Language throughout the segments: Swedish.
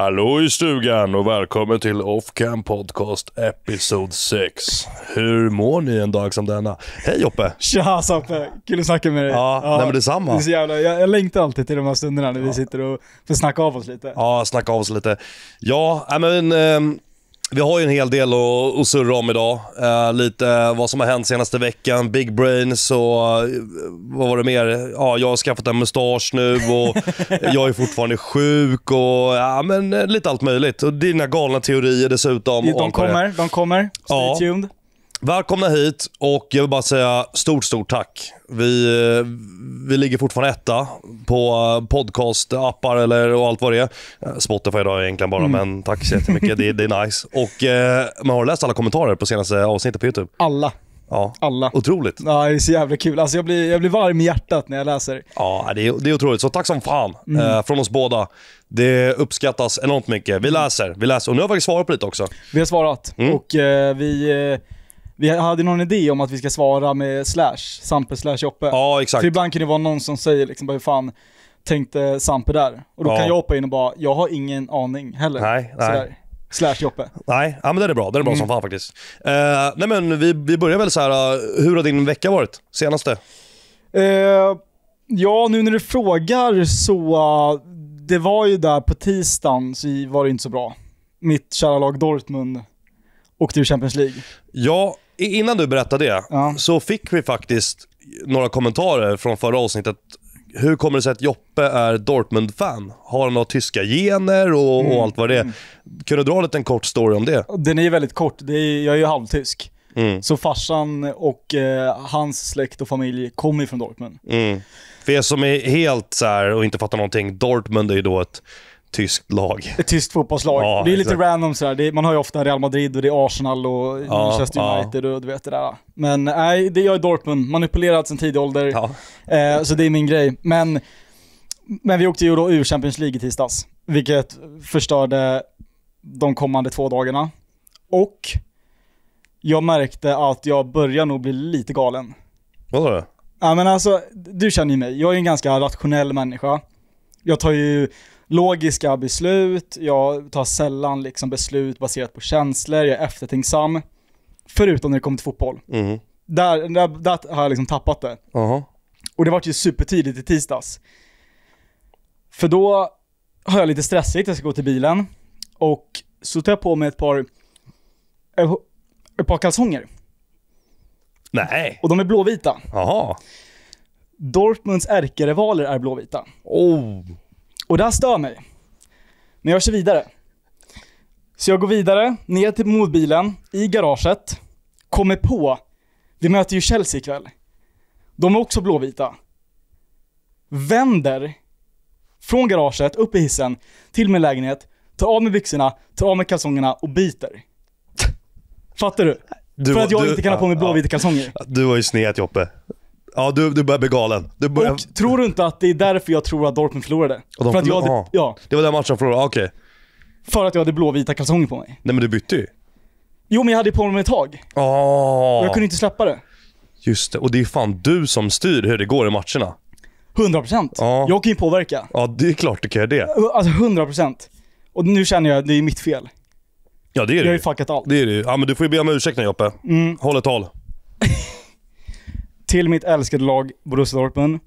Hallå i stugan och välkommen till Offcam Podcast Episod 6. Hur mår ni en dag som denna? Hej Joppe! Tja Sappe! Kul att snacka med dig. Ja, ja nej men detsamma. Det är jävla, jag, jag längtar alltid till de här stunderna när ja. vi sitter och får snacka av oss lite. Ja, snacka av oss lite. Ja, men... Ähm, vi har ju en hel del att, surra om idag. Uh, lite uh, vad som har hänt senaste veckan, big brains och uh, vad var det mer? Ja, jag har skaffat en mustasch nu och jag är fortfarande sjuk och ja, men eh, lite allt möjligt. Och dina galna teorier dessutom. De kommer, de kommer. Stay ja. tuned. Välkomna hit och jag vill bara säga stort, stort tack. Vi, eh, vi ligger fortfarande etta på eh, podcastappar eller och allt vad det är. Eh, Spotify idag egentligen bara, mm. men tack så jättemycket. det, det är nice. Och eh, man har läst alla kommentarer på senaste avsnittet på YouTube. Alla. Ja. Alla. Otroligt. Ja, det är så jävla kul. Alltså jag, blir, jag blir varm i hjärtat när jag läser. Ja, det är, det är otroligt. Så tack som fan mm. från oss båda. Det uppskattas enormt mycket. Vi läser, vi läser. Och nu har vi svarat på lite också. Vi har svarat mm. och eh, vi vi hade någon idé om att vi ska svara med slash, Sampe slash Joppe. Ja, exakt. För ibland kan det vara någon som säger liksom bara, hur fan tänkte Sampe där? Och då ja. kan jag hoppa in och bara, jag har ingen aning heller. Nej, nej. Sådär. Slash Joppe. Nej, ja, men den är bra. Den är bra mm. som fan faktiskt. Uh, nej men vi, vi börjar väl så här. Eh, hur har din vecka varit? Senaste? Uh, ja, nu när du frågar så, det var ju där på tisdagen så var det inte så bra. Mitt kära lag Dortmund åkte ur Champions League. Ja, innan du berättade det, ja. så fick vi faktiskt några kommentarer från förra avsnittet. Hur kommer det sig att Joppe är Dortmund-fan? Har han några tyska gener och, mm. och allt vad det är? Mm. Kan du dra en liten kort story om det? Den är väldigt kort. Är, jag är ju halvtysk. Mm. Så farsan och eh, hans släkt och familj kommer ju från Dortmund. Mm. För er som är helt så och inte fattar någonting, Dortmund är ju då ett tyskt lag. Ett tyskt fotbollslag. Ja, det är lite exakt. random sådär. Det, man har ju ofta Real Madrid och det är Arsenal och ja, Manchester United ja. och du vet det där. Men nej, det, jag är Dortmund. Manipulerad sedan tidig ålder. Eh, så det är min grej. Men, men vi åkte ju då ur Champions League i tisdags, vilket förstörde de kommande två dagarna. Och jag märkte att jag börjar nog bli lite galen. Vad sa Ja men alltså, du känner ju mig. Jag är en ganska rationell människa. Jag tar ju logiska beslut, jag tar sällan liksom beslut baserat på känslor, jag är eftertänksam. Förutom när det kommer till fotboll. Mm. Där, där, där, har jag liksom tappat det. Uh -huh. Och det var ju supertidigt i tisdags. För då har jag lite stressigt, jag ska gå till bilen. Och så tar jag på mig ett par, eh, ett par kalsonger. Nej. Och de är blåvita. Jaha. Dortmunds ärkerivaler är blåvita. Oh. Och det här stör mig. Men jag kör vidare. Så jag går vidare, ner till modbilen, i garaget. Kommer på, vi möter ju Chelsea ikväll. De är också blåvita. Vänder från garaget, upp i hissen, till min lägenhet, tar av mig byxorna, tar av mig kalsongerna och biter. Fattar du? du För att jag du, inte kan ha på mig blåvita ja, kalsonger. Du var ju sned Joppe. Ja, du, du börjar bli galen. Du börjar... Och tror du inte att det är därför jag tror att Dortmund förlorade? Och de för att jag hade, ja. Det var den matchen de förlorade, okej. Okay. För att jag hade blåvita kalsonger på mig. Nej men du bytte ju. Jo men jag hade på mig ett tag. Oh. Och jag kunde inte släppa det. Just det, och det är fan du som styr hur det går i matcherna. 100%. Ja. Jag kan ju påverka. Ja, det är klart du kan göra det. Alltså 100%. Och nu känner jag att det är mitt fel. Ja, det är det Jag har ju fuckat allt. Det är det ju. Ja, men du får ju be om ursäkt nu Joppe. Mm. Håll ett tal. till mitt älskade lag Borussia Dortmund.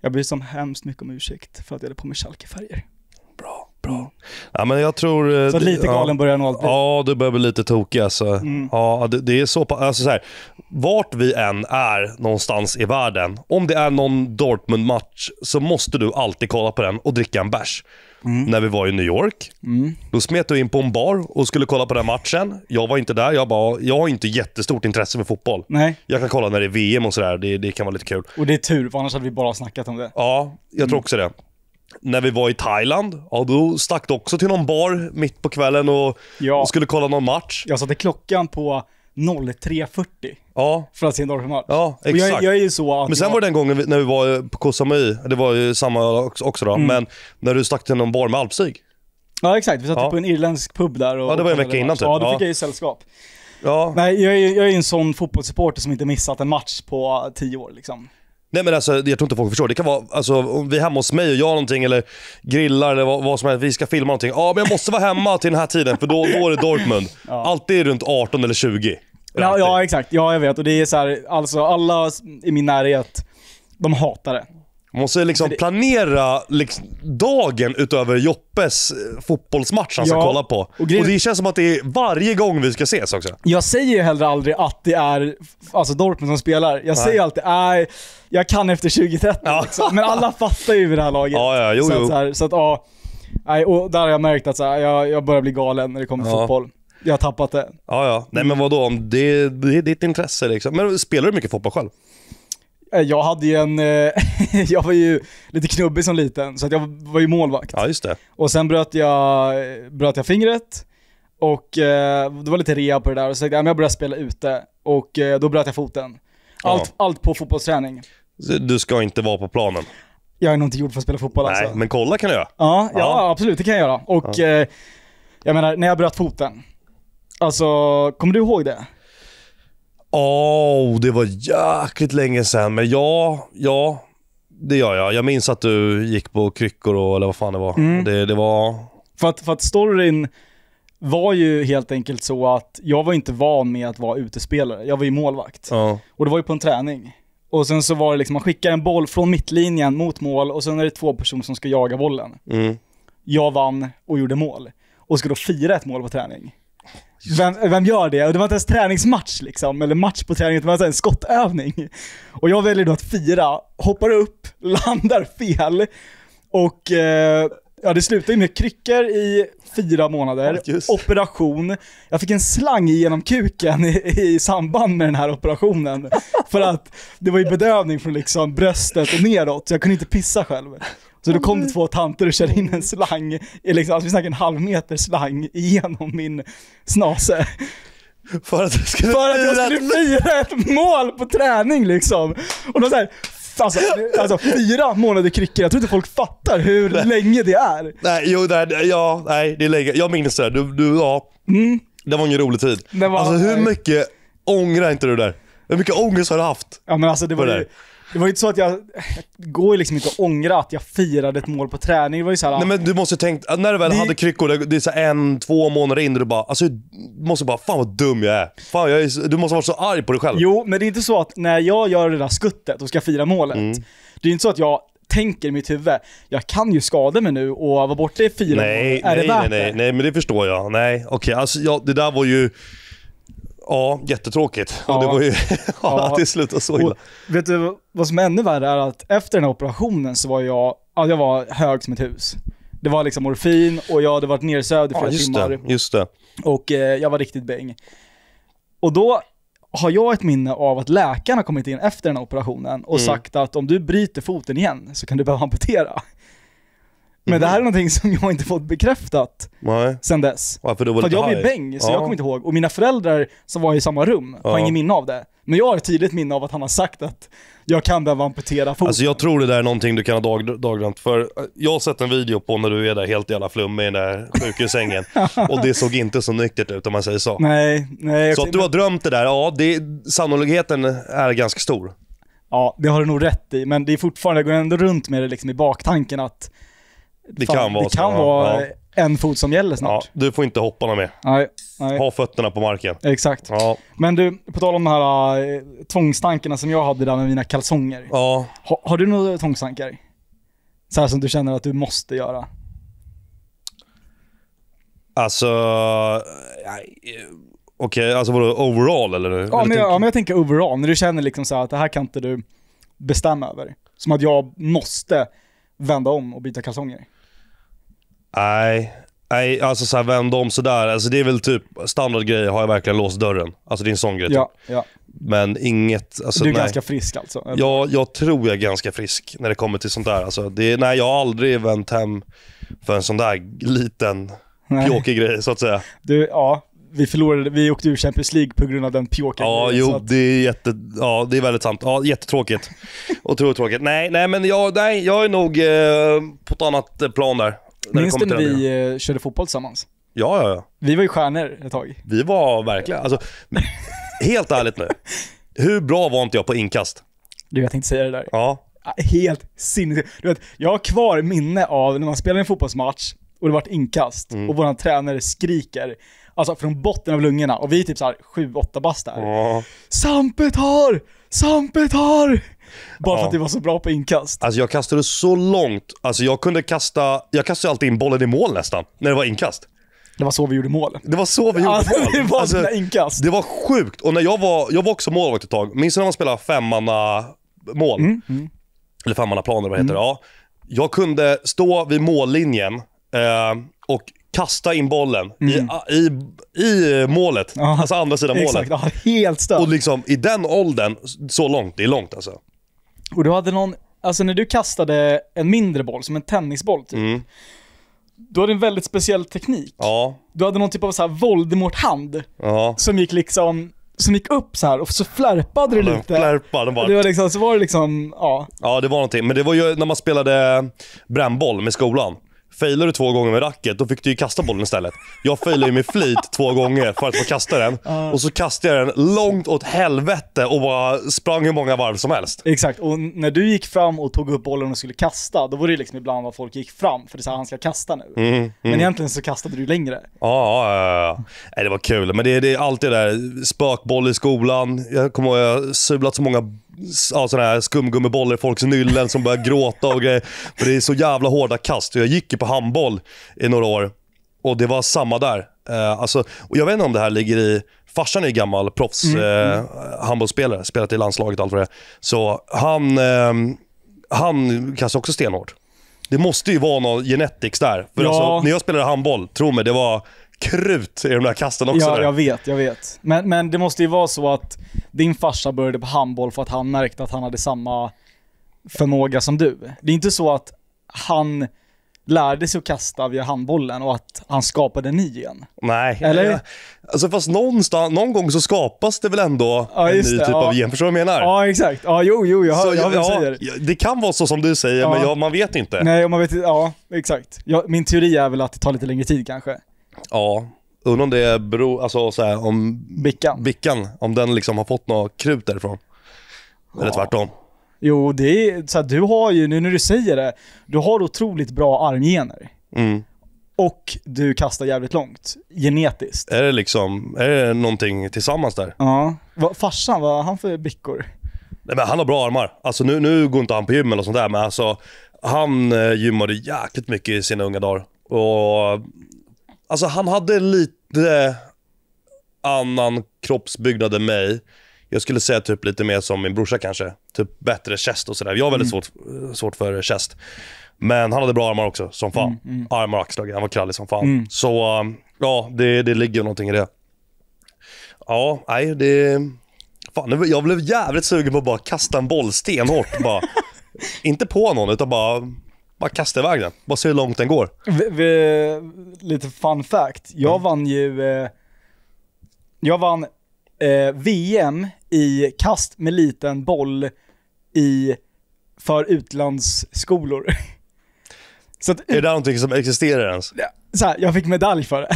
Jag ber så hemskt mycket om ursäkt för att jag hade på mig Schalke-färger. Bra, bra. Mm. Ja, men jag tror... Eh, så lite galen ja, börjar nog alltid Ja, du börjar bli lite tokig alltså. Mm. Ja, det, det, är så Alltså så här, vart vi än är någonstans i världen, om det är någon Dortmund-match så måste du alltid kolla på den och dricka en bärs. Mm. När vi var i New York, mm. då smet du in på en bar och skulle kolla på den matchen. Jag var inte där. Jag bara, jag har inte jättestort intresse för fotboll. Nej. Jag kan kolla när det är VM och sådär. Det, det kan vara lite kul. Och det är tur, för annars hade vi bara snackat om det. Ja, jag mm. tror också det när vi var i Thailand, ja, då stack du också till någon bar mitt på kvällen och, ja. och skulle kolla någon match. Jag satte klockan på 03.40 ja. från sin Norrköpingsmatch. Ja, exakt. Och jag, jag, är ju så att men sen jag... var det den gången när vi var på Koh Samui, det var ju samma också då, mm. men när du stack till någon bar med alpsig. Ja exakt, vi satt ja. på en irländsk pub där. Och, ja det var en vecka innan typ. Ja, då fick ja. jag ju sällskap. Ja. Nej, jag är ju jag är en sån fotbollssupporter som inte missat en match på tio år liksom. Nej men alltså, jag tror inte folk förstår. Det kan vara, alltså, om vi är hemma hos mig och gör någonting eller grillar eller vad, vad som helst. Vi ska filma någonting. Ja men jag måste vara hemma till den här tiden för då, då är det Dortmund. Ja. Alltid runt 18 eller 20. Ja, ja exakt, ja jag vet. Och det är så här, alltså alla i min närhet, de hatar det. Man måste liksom det... planera liksom dagen utöver Joppes eh, fotbollsmatch han ska kolla på. Och, grejen... och, det känns som att det är varje gång vi ska ses också. Jag säger ju hellre aldrig att det är alltså Dortmund som spelar. Jag Nej. säger alltid att jag kan efter 2030 ja. liksom. Men alla fattar ju vid det här laget. Ja, ja, jo, så, jo. så, här, så att ja, nej, och där har jag märkt att så här, jag, jag börjar bli galen när det kommer till ja. fotboll. Jag har tappat det. Ja, ja. Nej men mm. vadå, det, det är ditt intresse liksom. Men spelar du mycket fotboll själv? Eh, jag hade ju en... Eh, jag var ju lite knubbig som liten, så att jag var ju målvakt. Ja, just det. Och sen bröt jag, bröt jag fingret. Och eh, det var lite rea på det där, och så tänkte jag jag börjar spela ute. Och då bröt jag foten. Allt, ja. allt på fotbollsträning. Du ska inte vara på planen? Jag är nog inte gjord för att spela fotboll Nej, alltså. men kolla kan du göra. Ja, ja, ja. absolut. Det kan jag göra. Och ja. jag menar, när jag bröt foten. Alltså, kommer du ihåg det? Åh, oh, det var jäkligt länge sedan. Men ja, ja. Det gör jag. Jag minns att du gick på kryckor och, eller vad fan det var. Mm. Det, det, var... För att, för att storyn var ju helt enkelt så att jag var inte van med att vara utespelare. Jag var ju målvakt. Ja. Och det var ju på en träning. Och sen så var det liksom, man skickar en boll från mittlinjen mot mål och sen är det två personer som ska jaga bollen. Mm. Jag vann och gjorde mål. Och ska då fira ett mål på träning. Vem, vem gör det? Och det var inte ens träningsmatch liksom, eller match på träningen, det var en skottövning. Och jag väljer då att fira, hoppar upp, landar fel och eh, Ja, det slutade med kryckor i fyra månader, Just. operation. Jag fick en slang genom kuken i, i, samband med den här operationen. För att det var ju bedövning från liksom bröstet och neråt, så jag kunde inte pissa själv. Så då kom det två tanter och körde in en slang, liksom, alltså vi snackar en halv meter slang igenom min snase. För att du för att jag skulle fira ett mål på träning liksom. Och de såhär, Alltså, alltså, fyra månader kryckor. Jag tror inte folk fattar hur nej. länge det är. Nej, jo, nej, ja, nej, det är länge. Jag minns det. Du, du, ja. Mm. Det var ingen rolig tid. Var, alltså hur nej. mycket ångrar inte du där? Hur mycket ångest har du haft? Ja men alltså det var det ju, det var ju inte så att jag, det går ju liksom inte att ångra att jag firade ett mål på träning. Det var ju såhär... Nej men du måste tänkt, när du väl det... hade kryckor, det är så en, två månader in, du bara, alltså du måste bara, fan vad dum jag är. Fan, jag är du måste ha varit så arg på dig själv. Jo, men det är inte så att när jag gör det där skuttet och ska fira målet, mm. det är inte så att jag tänker i mitt huvud, jag kan ju skada mig nu och vara borta i fyra nej, år, är nej, det värt nej, nej, Nej, men det förstår jag. Nej, okej, okay. alltså ja, det där var ju Ja, jättetråkigt. Ja. Och det var ju ja. att det slutade så illa. Och vet du, vad som är ännu värre är att efter den här operationen så var jag, ja, jag var hög som ett hus. Det var liksom morfin och jag hade varit nersövd i flera ja, just timmar. Det, just det. Och eh, jag var riktigt bäng. Och då har jag ett minne av att läkaren har kommit in efter den här operationen och mm. sagt att om du bryter foten igen så kan du behöva amputera. Men det här är någonting som jag inte fått bekräftat Nej. sen dess. Varför du För att jag var ju bäng, så ja. jag kommer inte ihåg. Och mina föräldrar som var i samma rum har ja. ingen minne av det. Men jag har ett tydligt minne av att han har sagt att jag kan behöva amputera foten. Alltså jag tror det där är någonting du kan ha dag, dagdrömt. För eh, jag har sett en video på när du är där helt jävla flummig i den där sjukhussängen. och det såg inte så nyktert ut om man säger så. Nej, nej. Så att du har drömt det där, ja det, sannolikheten är ganska stor. Ja, det har du nog rätt i. Men det är fortfarande, jag går ändå runt med det liksom i baktanken att det kan vara, det kan vara ja. en fot som gäller snart. Ja, du får inte hoppa någon mer. Nej, nej. Ha fötterna på marken. Exakt. Ja. Men du, på tal om de här äh, tvångstankarna som jag hade där med mina kalsonger. Ja. Ha, har du några tvångstankar? Så här som du känner att du måste göra? Alltså... Eh, okej, okay, alltså vadå overall eller? Ja, eller men jag, ja, men jag tänker overall. När du känner liksom så att det här kan inte du bestämma över. Som att jag måste vända om och byta kalsonger? Nej, Nej, alltså så här, vänd om sådär. Alltså det är väl typ standardgrej, har jag verkligen låst dörren? Alltså det är en sån grej. Typ. Ja, ja. Men inget... Alltså, du är nej. ganska frisk alltså? Eller? Ja, jag tror jag är ganska frisk när det kommer till sånt där. Alltså, det, nej, jag har aldrig vänt hem för en sån där liten pjåkig grej så att säga. Du, ja, vi förlorade, vi åkte ur Champions League på grund av den pjåken. Ja, jo, att... det, är jätte, ja det är väldigt sant. Ja, jättetråkigt. Otroligt tråkigt. Nej, nej, men jag, nej, jag är nog eh, på ett annat eh, plan där. Minns du när vi eh, körde fotboll tillsammans? Ja, ja, ja. Vi var ju stjärnor ett tag. Vi var verkligen, alltså, helt ärligt nu. Hur bra var inte jag på inkast? Du, jag tänkte säga det där. Ja. Helt sinnessjukt. jag har kvar minne av när man spelade en fotbollsmatch och det vart inkast mm. och vår tränare skriker Alltså från botten av lungorna. Och vi är typ såhär 7-8 bast där. Oh. Sampe tar! Sampe tar! Bara för att det var så bra på inkast. Alltså jag kastade så långt. Alltså jag kunde kasta, jag kastade alltid in bollen i mål nästan. När det var inkast. Det var så vi gjorde mål. Det var så vi gjorde alltså, mål. Det var alltså, inkast. Det var sjukt. Och när jag var, jag var också målvakt ett tag. Minns du när man spelade femmanna mål? Mm. Mm. Eller femmanna planer vad heter mm. det? Ja. Jag kunde stå vid mållinjen eh, och kasta in bollen mm. i, i, i målet. Ja, alltså andra sidan exakt. målet. Ja, helt stört. Och liksom i den åldern, så långt. Det är långt alltså. Och du hade någon, alltså när du kastade en mindre boll, som en tennisboll typ. Mm. Du hade en väldigt speciell teknik. Ja. Du hade någon typ av så här Voldemort-hand. Ja. Som gick liksom som gick upp så här och så flärpade det ja, lite. Flärpade bara. Det var liksom, så var det liksom, ja. Ja det var någonting. Men det var ju när man spelade brännboll med skolan. Failade du två gånger med racket, då fick du ju kasta bollen istället. Jag failade ju med flit två gånger för att få kasta den. Och så kastade jag den långt åt helvete och bara sprang hur många varv som helst. Exakt, och när du gick fram och tog upp bollen och skulle kasta, då var det ju liksom ibland vad folk gick fram, för det är såhär, han ska kasta nu. Mm, mm. Men egentligen så kastade du längre. Ja, ja, ja. Nej, det var kul. Men det, det är alltid det där, spökboll i skolan. Jag kommer ihåg, jag har sulat så många ja, sådana här skumgummibollar i folks nyllen som börjar gråta och grejer. För det är så jävla hårda kast. Jag gick ju på handboll i några år och det var samma där. Uh, alltså, och jag vet inte om det här ligger i... Farsan är ju gammal proffs mm. uh, handbollsspelare, spelat i landslaget och allt vad det är. Så han, uh, han kastar också stenhårt. Det måste ju vara någon genetics där. För ja. alltså, när jag spelade handboll, tro mig, det var krut i de där kasten också. Ja, där. jag vet, jag vet. Men, men det måste ju vara så att din farsa började på handboll för att han märkte att han hade samma förmåga som du. Det är inte så att han lärde sig att kasta via handbollen och att han skapade en ny igen. Nej. Eller? Ja, alltså fast någonstans, någon gång så skapas det väl ändå ja, en ny det, typ ja. av gen. Förstår du vad jag menar? Ja, exakt. Ja, jo, jo, jag hör vad jag säger. Det kan vara så som du säger, men jag, man vet inte. Nej, man vet inte. Ja, exakt. min teori är väl att det tar lite längre tid kanske. Ja, undrar om det beror, alltså så här, om Bickan. Bickan, om den liksom har fått något krut därifrån. Eller tvärtom. Jo, det är så här, du har ju, nu när du säger det, du har otroligt bra armgener. Mm. Och du kastar jävligt långt, genetiskt. Är det liksom, är det någonting tillsammans där? Ja. Va, farsan, vad har han för bickor? Nej, men han har bra armar. Alltså nu, nu går inte han på gym eller sånt där, men alltså han eh, gymmade jäkligt mycket i sina unga dagar. Och Alltså han hade lite annan kroppsbyggnad än mig. Jag skulle säga typ lite mer som min brorsa kanske. Typ bättre chest och sådär. Jag har väldigt mm. svårt, svårt för chest. Men han hade bra armar också, som fan. Mm, mm. Armar och axlar, han var krallig som fan. Mm. Så um, ja, det, det ligger någonting i det. Ja, nej det... Fan, jag blev jävligt sugen på att bara kasta en boll stenhårt. bara, inte på någon, utan bara bara kasta iväg den. Bara se hur långt den går. V, lite fun fact. Jag mm. vann ju... Eh, jag vann eh, VM i kast med liten boll i, för utlandsskolor. Så att, är det där någonting som existerar ens? Så här, jag fick medalj för det.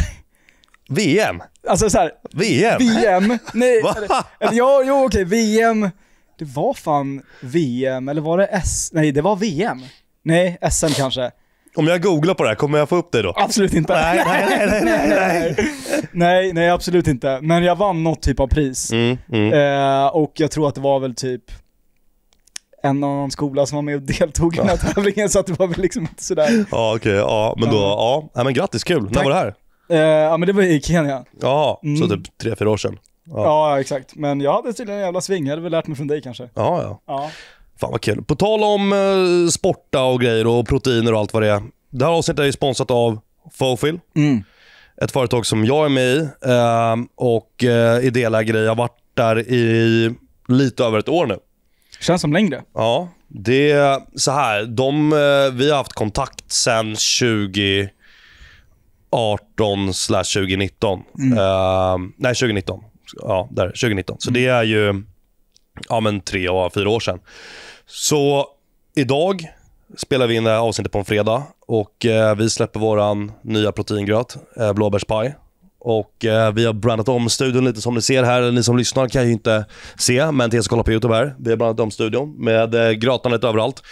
VM? Alltså såhär, VM? VM? Nej, eller, eller, ja, jo okej, VM. Det var fan VM, eller var det S? Nej, det var VM. Nej, SM kanske. Om jag googlar på det här, kommer jag få upp dig då? Absolut inte. Nej, nej, nej, nej, nej. nej, nej absolut inte. Men jag vann något typ av pris. Mm, mm. Eh, och jag tror att det var väl typ en annan skola som var med och deltog i den här tävlingen, så att det var väl liksom inte sådär. Ja, okej. Okay, ja, men då, ja. ja men grattis, kul. Tack. När var det här? Eh, ja, men det var i Kenya. Ja, mm. så typ tre, fyra år sedan. Ja. ja. exakt. Men jag hade tydligen en jävla sving. Jag hade väl lärt mig från dig kanske. Ja, ja. ja. Fan vad kul. På tal om eh, sporta och grejer och proteiner och allt vad det är. Det här avsnittet är sponsrat av Fofil. Mm. Ett företag som jag är med i ehm, eh, och är delägare i. Jag har varit där i lite över ett år nu. Känns som längre. Ja. Det är så här. De, eh, vi har haft kontakt sen 2018, 18 2019. Mm. Uh, nej, 2019. Ja, där. 2019. Så mm. det är ju ja, men tre, fyra år sedan. Så idag spelar vi in det här avsnittet på en fredag och eh, vi släpper våran nya proteingröt, eh, blåbärspaj. Och eh, vi har brandat om studion lite som ni ser här. Eller ni som lyssnar kan ju inte se, men till er som kollar på YouTube här. Vi har brandat om studion med eh, grötan lite överallt.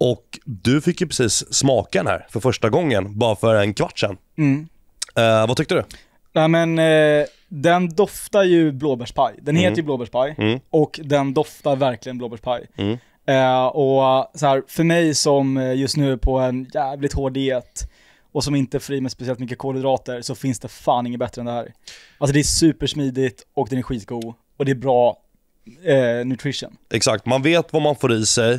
Och du fick ju precis smaka den här för första gången, bara för en kvart sedan. Mm. Eh, vad tyckte du? Nej men, eh, den doftar ju blåbärspaj. Den mm. heter ju blåbärspaj Mm. och den doftar verkligen blåbärspaj. Mm. Eh, och så här, för mig som eh, just nu är på en jävligt hård diet och som inte får i mig speciellt mycket kolhydrater så finns det fan inget bättre än det här. Alltså det är supersmidigt och den är skitgod och det är bra eh, nutrition. Exakt, man vet vad man får i sig.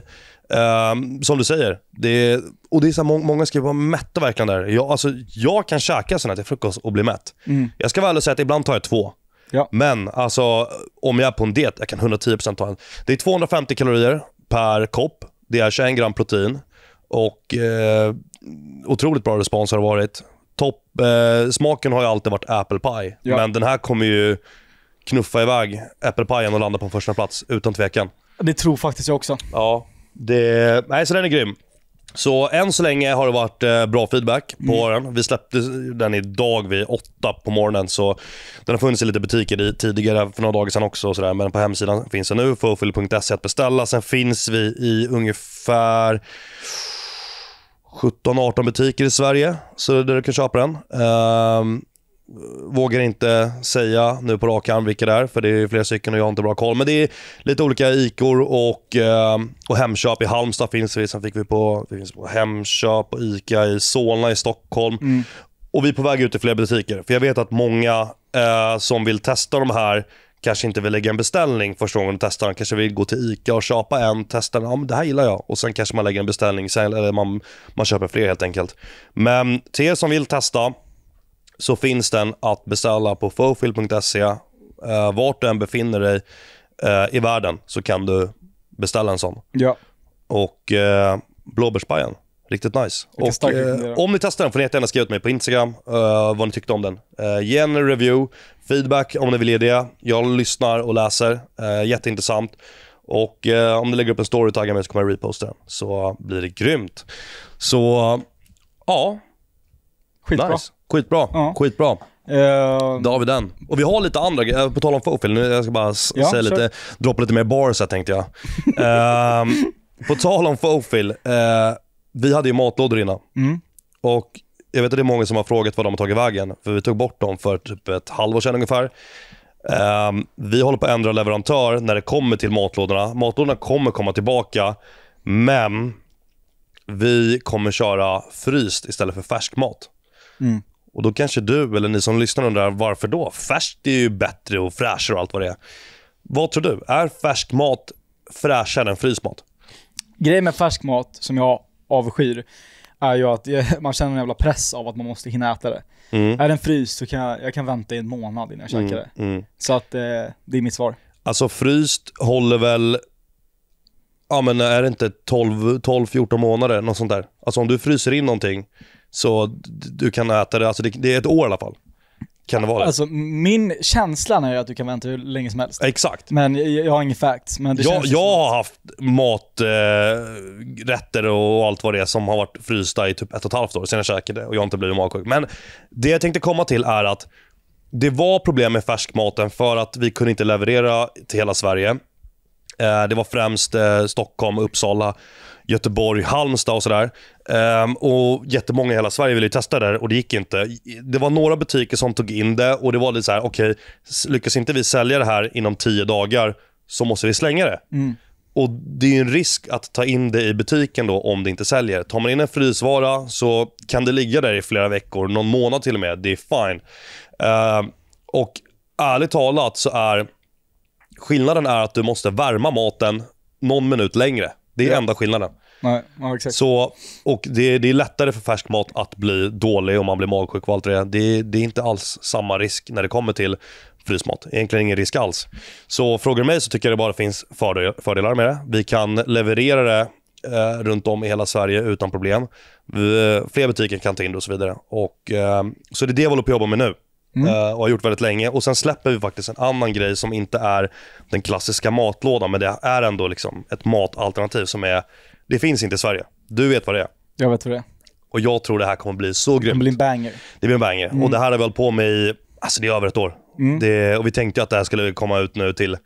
Um, som du säger, det är, och det är så här, må många skriver vara mätta verkligen där. Jag, alltså, jag kan käka sådana till frukost och bli mätt. Mm. Jag ska väl ärlig säga att ibland tar jag två. Ja. Men alltså, om jag är på en diet, jag kan 110% ta en. Det är 250 kalorier per kopp. Det är 21 gram protein och eh, otroligt bra respons har det varit. Topp, eh, smaken har ju alltid varit apple pie, ja. men den här kommer ju knuffa iväg äppelpajen och landa på första plats utan tvekan. Det tror faktiskt jag också. Ja. Det, nej, så den är grym. Så än så länge har det varit eh, bra feedback på mm. den. Vi släppte den idag vid 8 på morgonen. Så den har funnits i lite butiker tidigare för några dagar sedan också. så där. Men på hemsidan finns den nu, fulfill.se att beställa. Sen finns vi i ungefär 17-18 butiker i Sverige så där du kan köpa den. Um, vågar inte säga nu på rak arm vilka det är, för det är flera stycken och jag har inte bra koll. Men det är lite olika ICOR och, eh, och Hemköp i Halmstad finns vi. Sen fick vi på, det finns på Hemköp och ICA i Solna i Stockholm. Mm. Och vi är på väg ut till fler butiker. För jag vet att många eh, som vill testa de här kanske inte vill lägga en beställning första gången och testa den. Kanske vill gå till ICA och köpa en, testa den. Ja, men det här gillar jag. Och sen kanske man lägger en beställning, sen, eller man, man köper fler helt enkelt. Men till er som vill testa, så finns den att beställa på fofill.se. Uh, eh, vart du än befinner dig uh, i världen så kan du beställa en sån. Ja. Och uh, blåbärspajen, riktigt nice. Och, uh, om ni testar den får ni gärna skriva till mig på Instagram vad ni tyckte om den. Uh, ge en review, feedback om ni vill ge det. Jag lyssnar och läser, jätteintressant. Och om ni lägger upp en story och taggar mig så kommer jag reposta den. Så blir det grymt. Så, ja. Skitbra. Nice. Skitbra. Ja. Skitbra. Uh, Då har vi den. Och vi har lite andra grejer. På tal om Fofil, nu jag ska bara ja, säga lite, droppa lite mer bars här tänkte jag. uh, på tal om Fofil, uh, vi hade ju matlådor innan. Mm. Och jag vet att det är många som har frågat vad de har tagit vägen. För vi tog bort dem för typ ett halvår sedan ungefär. Uh, vi håller på att ändra leverantör när det kommer till matlådorna. Matlådorna kommer komma tillbaka, men vi kommer köra fryst istället för färskmat. Mm. Och då kanske du eller ni som lyssnar undrar varför då? Färskt är ju bättre och fräschare och allt vad det är. Vad tror du? Är färsk mat fräschare än frysmat? Grejen med färsk mat som jag avskyr är ju att man känner en jävla press av att man måste hinna äta det. Mm. Är den fryst så kan jag, jag kan vänta i en månad innan jag mm, käkar det. Mm. Så att eh, det är mitt svar. Alltså fryst håller väl, ja men är det inte 12-14 månader? Något sånt där. Alltså om du fryser in någonting så du kan äta det, alltså det, det är ett år i alla fall. Kan det vara det? Alltså min känsla är att du kan vänta hur länge som helst. Exakt. Men jag, jag har inga facts. Men det jag, jag har haft maträtter eh, och allt vad det är som har varit frysta i typ ett och ett halvt år Sen jag käkade och jag har inte blivit magsjuk. Men det jag tänkte komma till är att det var problem med färskmaten för att vi kunde inte leverera till hela Sverige. Eh, det var främst eh, Stockholm och Uppsala. Göteborg, Halmstad och sådär. Um, och jättemånga i hela Sverige ville testa det där och det gick inte. Det var några butiker som tog in det och det var lite så här: okej, okay, lyckas inte vi sälja det här inom tio dagar så måste vi slänga det. Mm. Och Det är en risk att ta in det i butiken då om det inte säljer. Tar man in en frysvara så kan det ligga där i flera veckor, någon månad till och med. Det är fine. Uh, och ärligt talat så är skillnaden är att du måste värma maten någon minut längre. Det är ja. enda skillnaden. Nej, ja, exakt. Så, och det, det, är lättare för färsk mat att bli dålig om man blir magsjuk och allt det Det, det är inte alls samma risk när det kommer till frysmat. Egentligen ingen risk alls. Så frågar du mig så tycker jag det bara finns fördelar med det. Vi kan leverera det eh, runt om i hela Sverige utan problem. Vi, fler butiker kan ta in det och så vidare. Och, eh, så det är det jag håller på att jobba med nu. Mm. Eh, och har gjort väldigt länge. Och Sen släpper vi faktiskt en annan grej som inte är den klassiska matlådan, men det är ändå liksom ett matalternativ som är det finns inte i Sverige. Du vet vad det är. Jag vet vad det är. Och jag tror det här kommer bli så grymt. Det blir en banger. Det blir en banger. Mm. Och det här har vi hållit på med i, alltså det är över ett år. Mm. Det, och vi tänkte att det här skulle komma ut nu till,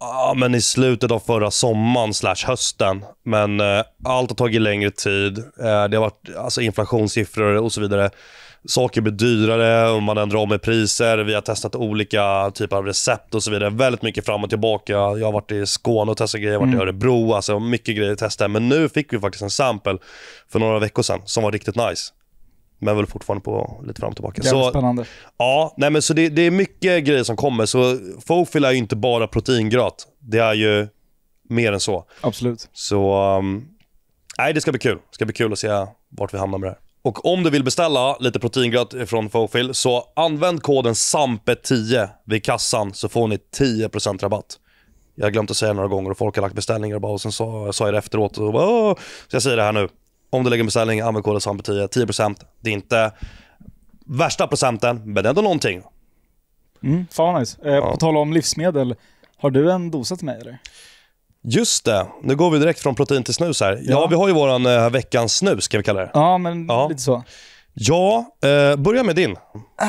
ah, men i slutet av förra sommaren slash hösten. Men eh, allt har tagit längre tid. Eh, det har varit alltså, inflationssiffror och så vidare saker blir dyrare och man ändrar om i priser. Vi har testat olika typer av recept och så vidare. Väldigt mycket fram och tillbaka. Jag har varit i Skåne och testat grejer, mm. alltså, jag har varit mm. i Örebro. Alltså mycket grejer att testa. Men nu fick vi faktiskt en sample för några veckor sedan som var riktigt nice. Men väl fortfarande på lite fram och tillbaka. så, spännande. Ja, nej men så det, det är mycket grejer som kommer. Så Fofil är ju inte bara proteingröt. Det är ju mer än så. Absolut. Så, um, nej det ska bli kul. Det ska bli kul att se vart vi hamnar med det här. Och om du vill beställa lite proteingröt från Fofil så använd koden SAMPE10 vid kassan så får ni 10% rabatt. Jag har glömt att säga det några gånger och folk har lagt beställningar och, bara, och sen sa, jag det efteråt. Och bara, så jag säger det här nu. Om du lägger en beställning, använd koden SAMPE10. 10%. Det är inte värsta procenten, men ändå någonting. Mm, fan nice. Eh, ja. På tal om livsmedel, har du en dosa till mig eller? Just det, nu går vi direkt från protein till snus här. Ja, ja vi har ju våran eh, veckans snus, kan vi kalla det. Ja, men ja. lite så. Ja, eh, börja med din. Ah,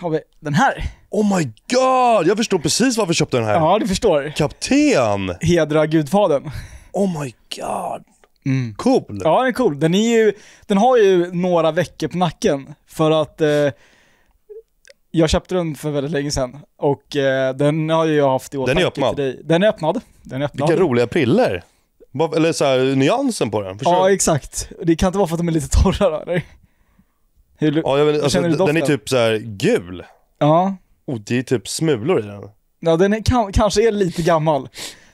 har vi den här? Oh my god! Jag förstår precis varför du köpte den här. Ja, du förstår. Kapten! Hedra gudfadern. Oh my god. Mm. Cool. Ja, den är cool. Den, är ju, den har ju några veckor på nacken. För att eh, jag köpte den för väldigt länge sedan och eh, den har jag haft i åtanke Den är öppnad? Till dig. Den är öppnad. Den är öppnad. Vilka roliga priller. Eller så här, nyansen på den. Förstår ja, du? exakt. Det kan inte vara för att de är lite torra då eller? Hur, ja, jag vet, alltså, känner du doften? Den är typ så här gul. Ja. Oh, det är typ smulor i den. Ja, den är, kan, kanske är lite gammal.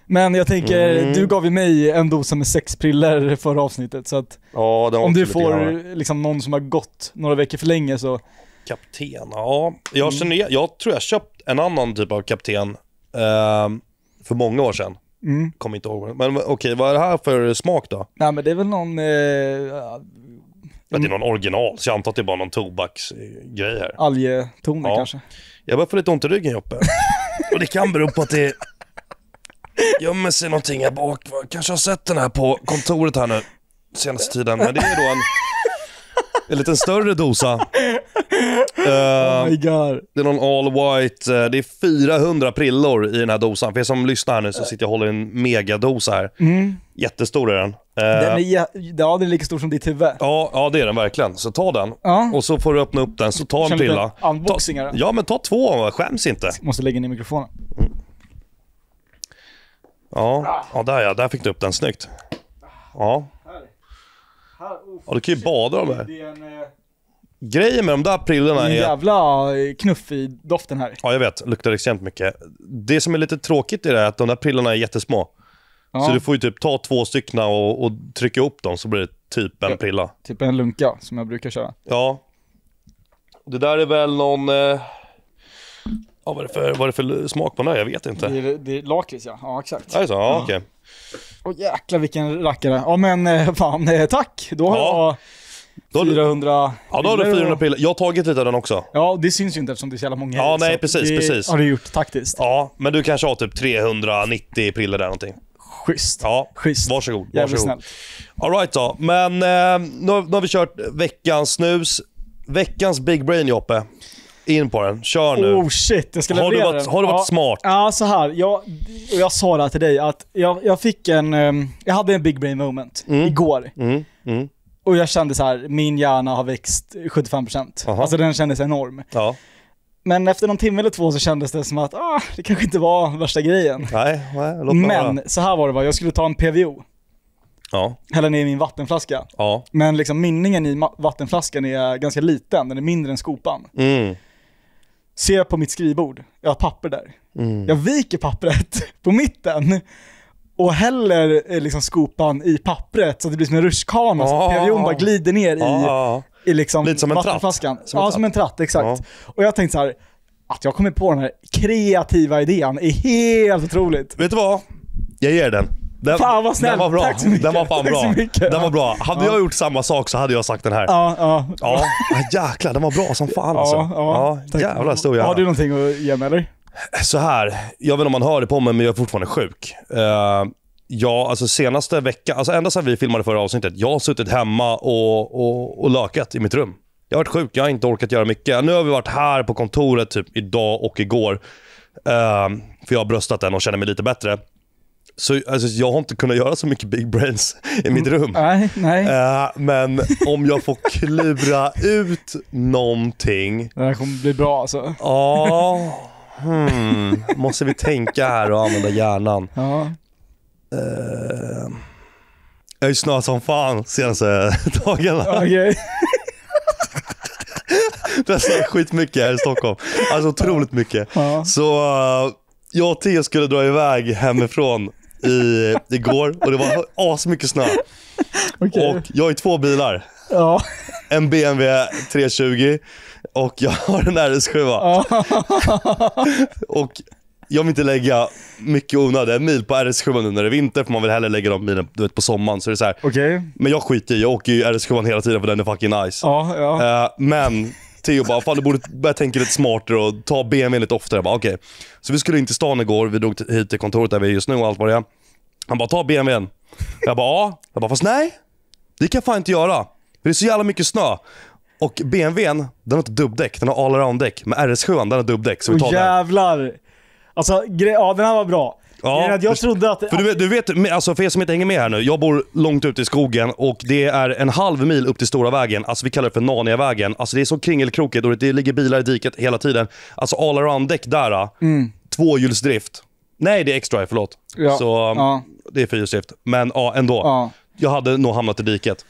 Men jag tänker, mm. du gav ju mig en dosa med sex priller förra avsnittet så att ja, om du får liksom, någon som har gått några veckor för länge så kapten, ja. Jag, mm. känner, jag tror jag köpt en annan typ av kapten eh, för många år sedan. Mm. Kommer inte ihåg. Men okej, okay, vad är det här för smak då? Nej men det är väl någon... Eh, ja, det är någon original, så jag antar att det är bara någon tobaksgrej här. Algetoner ja. kanske. Jag börjar få lite ont i ryggen Joppe. Och det kan bero på att det gömmer sig någonting här bak. Kanske har sett den här på kontoret här nu senaste tiden. Men det är då en en liten större dosa. Eh, oh my God. Det är någon all white, eh, det är 400 prillor i den här dosan. För er som lyssnar här nu så sitter jag och håller en megadosa här. Mm. Jättestor är den. Eh, den är, ja, den är lika stor som ditt huvud. Ja, ja det är den verkligen. Så ta den. Ja. Och så får du öppna upp den, så ta en prilla. Ta, ja, men ta två. Skäms inte. Måste lägga ner mikrofonen. Mm. Ja, ja där ja. Där fick du upp den. Snyggt. Ja. Ja, du kan ju bada de där. Eh, Grejen med de där prillorna är... en jävla eh, knuff i doften här. Ja, jag vet. Luktar extremt mycket. Det som är lite tråkigt i det är att de där prillorna är jättesmå. Ja. Så du får ju typ ta två stycken och, och trycka upp dem så blir det typ en prilla. Ja, typ en lunka som jag brukar köra. Ja. Det där är väl någon... Eh... Ja, vad, är det för, vad är det för smak på den här? Jag vet inte. Det är, det är lakrits ja. Ja, exakt. Är Alltså, ja, ja. okej. Okay. Åh oh, jäklar vilken rackare. Ja men eh, fan, eh, tack. Då har ja. jag 400 Ja då har du 400 piller. Jag har tagit lite av den också. Ja, det syns ju inte eftersom det är så jävla många. Ja, nej precis, det precis. har du gjort taktiskt. Ja, men du kanske har typ 390 piller där någonting. Schysst. Ja, Schysst. varsågod. Jävligt varsågod. Alright då. Men eh, nu, har, nu har vi kört veckans snus. Veckans big brain Joppe in på den. Kör nu. Oh shit, jag ska har du varit, den. Har du varit ja. smart? Ja, så här. Jag, och jag sa det här till dig att jag, jag fick en, um, jag hade en big brain moment mm. igår. Mm. Mm. Och jag kände så här, min hjärna har växt 75%. Aha. Alltså den kändes enorm. Ja. Men efter någon timme eller två så kändes det som att ah, det kanske inte var värsta grejen. Nej, nej låt Men vara. så här var det va, jag skulle ta en PVO. Ja. Hälla ner i min vattenflaska. Ja. Men liksom mynningen i vattenflaskan är ganska liten, den är mindre än skopan. Mm ser jag på mitt skrivbord, jag har papper där. Mm. Jag viker pappret på mitten och häller eh, liksom skopan i pappret så att det blir som en rutschkana. Oh. Så ah. PVO'n bara glider ner i, oh. i liksom Lite som en vattenflaskan. Tratt. Som ja, tratt. som en tratt, exakt. Oh. Och jag tänkte så här, att jag kommer på den här kreativa idén är helt otroligt. Vet du vad? Jag ger den. Den, fan vad snällt! Den var bra. Tack så mycket. Den var fan bra. den var bra. Hade ja. jag gjort samma sak så hade jag sagt den här. Ja, ja. ja. Jäklar, den var bra som fan alltså. Ja, ja. ja jävlar stor jävla. Har du någonting att ge med eller? Så här. Jag vet inte om man hör det på mig, men jag är fortfarande sjuk. Uh, Ja, alltså senaste veckan, alltså ända sedan vi filmade förra avsnittet, jag har suttit hemma och, och, och lökat i mitt rum. Jag har varit sjuk, jag har inte orkat göra mycket. Nu har vi varit här på kontoret typ idag och igår. Uh, för jag har bröstat den och känner mig lite bättre. Så alltså, jag har inte kunnat göra så mycket big brains i mitt mm. rum. Nej, nej. Äh, men om jag får klura ut någonting. Det här kommer bli bra alltså. Ja, hmm. måste vi tänka här och använda hjärnan. Ja. Äh, jag är snö som fan senaste dagarna. Okay. Det snöar skitmycket här i Stockholm. Alltså otroligt mycket. Ja. Så eh, jag och Theo skulle dra iväg hemifrån i, igår och det var asmycket snö. Okay. Och jag har ju två bilar. Ja. En BMW 320 och jag har en RS7. Ja. och jag vill inte lägga mycket onödig, en mil på RS7 nu när det är vinter för man vill hellre lägga de milen du vet, på sommaren. Så det är så här. Okay. Men jag skiter i, jag åker ju RS7 hela tiden för den är fucking nice. Ja, ja. Uh, men Theo bara, fan du borde börja tänka lite smartare och ta BMWn lite oftare. Jag bara, okay. Så vi skulle in till stan igår, vi drog hit till kontoret där vi är just nu och allt vad det är. Han bara, ta BMWn. Jag bara, ja. Jag bara, fast nej. Det kan jag fan inte göra. För det är så jävla mycket snö. Och BMWn, den har inte dubbdäck. Den har all around däck Men RS7 den har dubbdäck. Så vi tar oh, jävlar. Den. Alltså, ja, den här var bra. Ja, jag trodde att... För du, vet- du vet, alltså för er som inte hänger med här nu. Jag bor långt ute i skogen och det är en halv mil upp till stora vägen. Alltså vi kallar det för Narniavägen. Alltså det är så kringelkrokigt och det ligger bilar i diket hela tiden. Alltså all around-däck där. Ah. Mm. Tvåhjulsdrift. Nej, det är X-Drive, förlåt. Ja, Så um, ja. det är fyrhjulsdrift. Men ja, ändå. Ja. Jag hade nog hamnat i diket.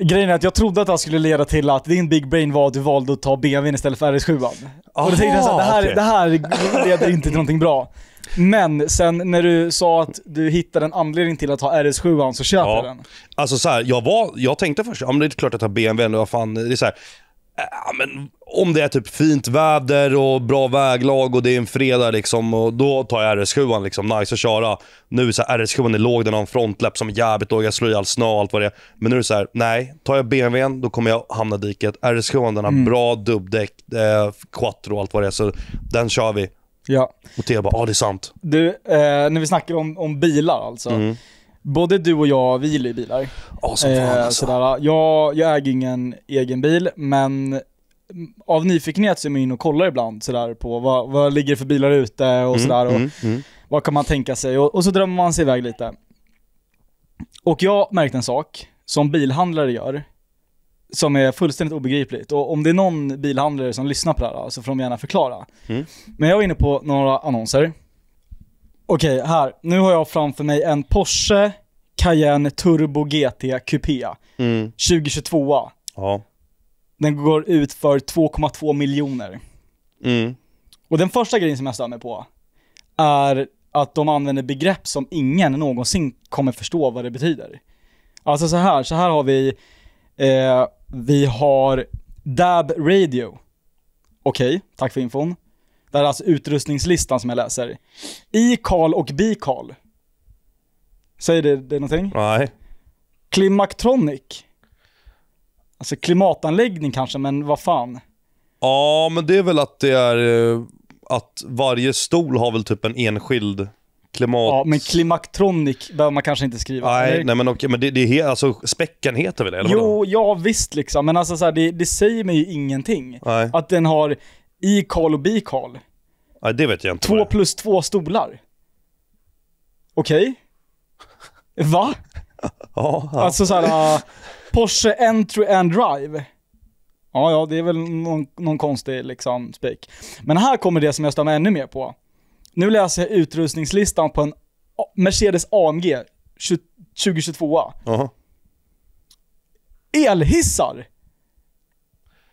Grejen är att jag trodde att det här skulle leda till att din big brain var att du valde att ta BMWn istället för RS7. Och då tänkte jag såhär, det, här, det här leder inte till någonting bra. Men sen när du sa att du hittade en anledning till att ha RS7 så köper ja. den. Alltså så här, jag, var, jag tänkte först, ja men det är klart att jag har BMW, vad fan, det är så här, ja, äh, men om det är typ fint väder och bra väglag och det är en fredag liksom, och då tar jag RS7, liksom, nice att köra. Nu så här, RS7 är låg, den har en frontläpp som är jävligt låg, jag slår i all snö och allt vad det är. Men nu är det så här, nej, tar jag BMWn då kommer jag hamna i diket. RS7 den har mm. bra dubbdäck, eh, quattro och allt vad det är, så den kör vi. Ja. Och Thea bara, ja det är sant. Du, eh, när vi snackar om, om bilar alltså. Mm. Både du och jag, vi gillar ju bilar. Ja, som fan eh, alltså. Sådär. Jag, jag äger ingen egen bil, men av nyfikenhet så är man inne och kollar ibland sådär på vad, vad ligger för bilar ute och mm, sådär. Och mm, mm. Vad kan man tänka sig? Och, och, så drömmer man sig iväg lite. Och jag märkte en sak som bilhandlare gör som är fullständigt obegripligt. Och om det är någon bilhandlare som lyssnar på det här så får de gärna förklara. Mm. Men jag var inne på några annonser. Okej, här. Nu har jag framför mig en Porsche Cayenne Turbo GT Coupé. Mm. 2022. Ja. Den går ut för 2,2 miljoner. Mm. Och den första grejen som jag stör mig på är att de använder begrepp som ingen någonsin kommer förstå vad det betyder. Alltså så här, så här har vi eh, vi har DAB Radio. Okej, okay, tack för infon. Det här är alltså utrustningslistan som jag läser. e call och B-call. Säger det dig någonting? Nej. Klimaktronic. Alltså klimatanläggning kanske, men vad fan. Ja, men det är väl att det är eh, att varje stol har väl typ en enskild klimat... Ja, men klimaktronik behöver man kanske inte skriva. Nej, eller? nej men okej, men det, det är alltså späcken heter väl det? Eller jo, vadå? ja visst liksom, men alltså så här, det, det säger mig ju ingenting. Nej. Att den har e-call och bi-karl. Nej, det vet jag inte. Två plus två stolar. Okej? Okay. Va? ja, ja. Alltså så här, uh, Porsche entry and drive. Ja, ja, det är väl någon, någon konstig liksom spik. Men här kommer det som jag stämmer ännu mer på. Nu läser jag utrustningslistan på en Mercedes AMG 2022. Aha. Elhissar!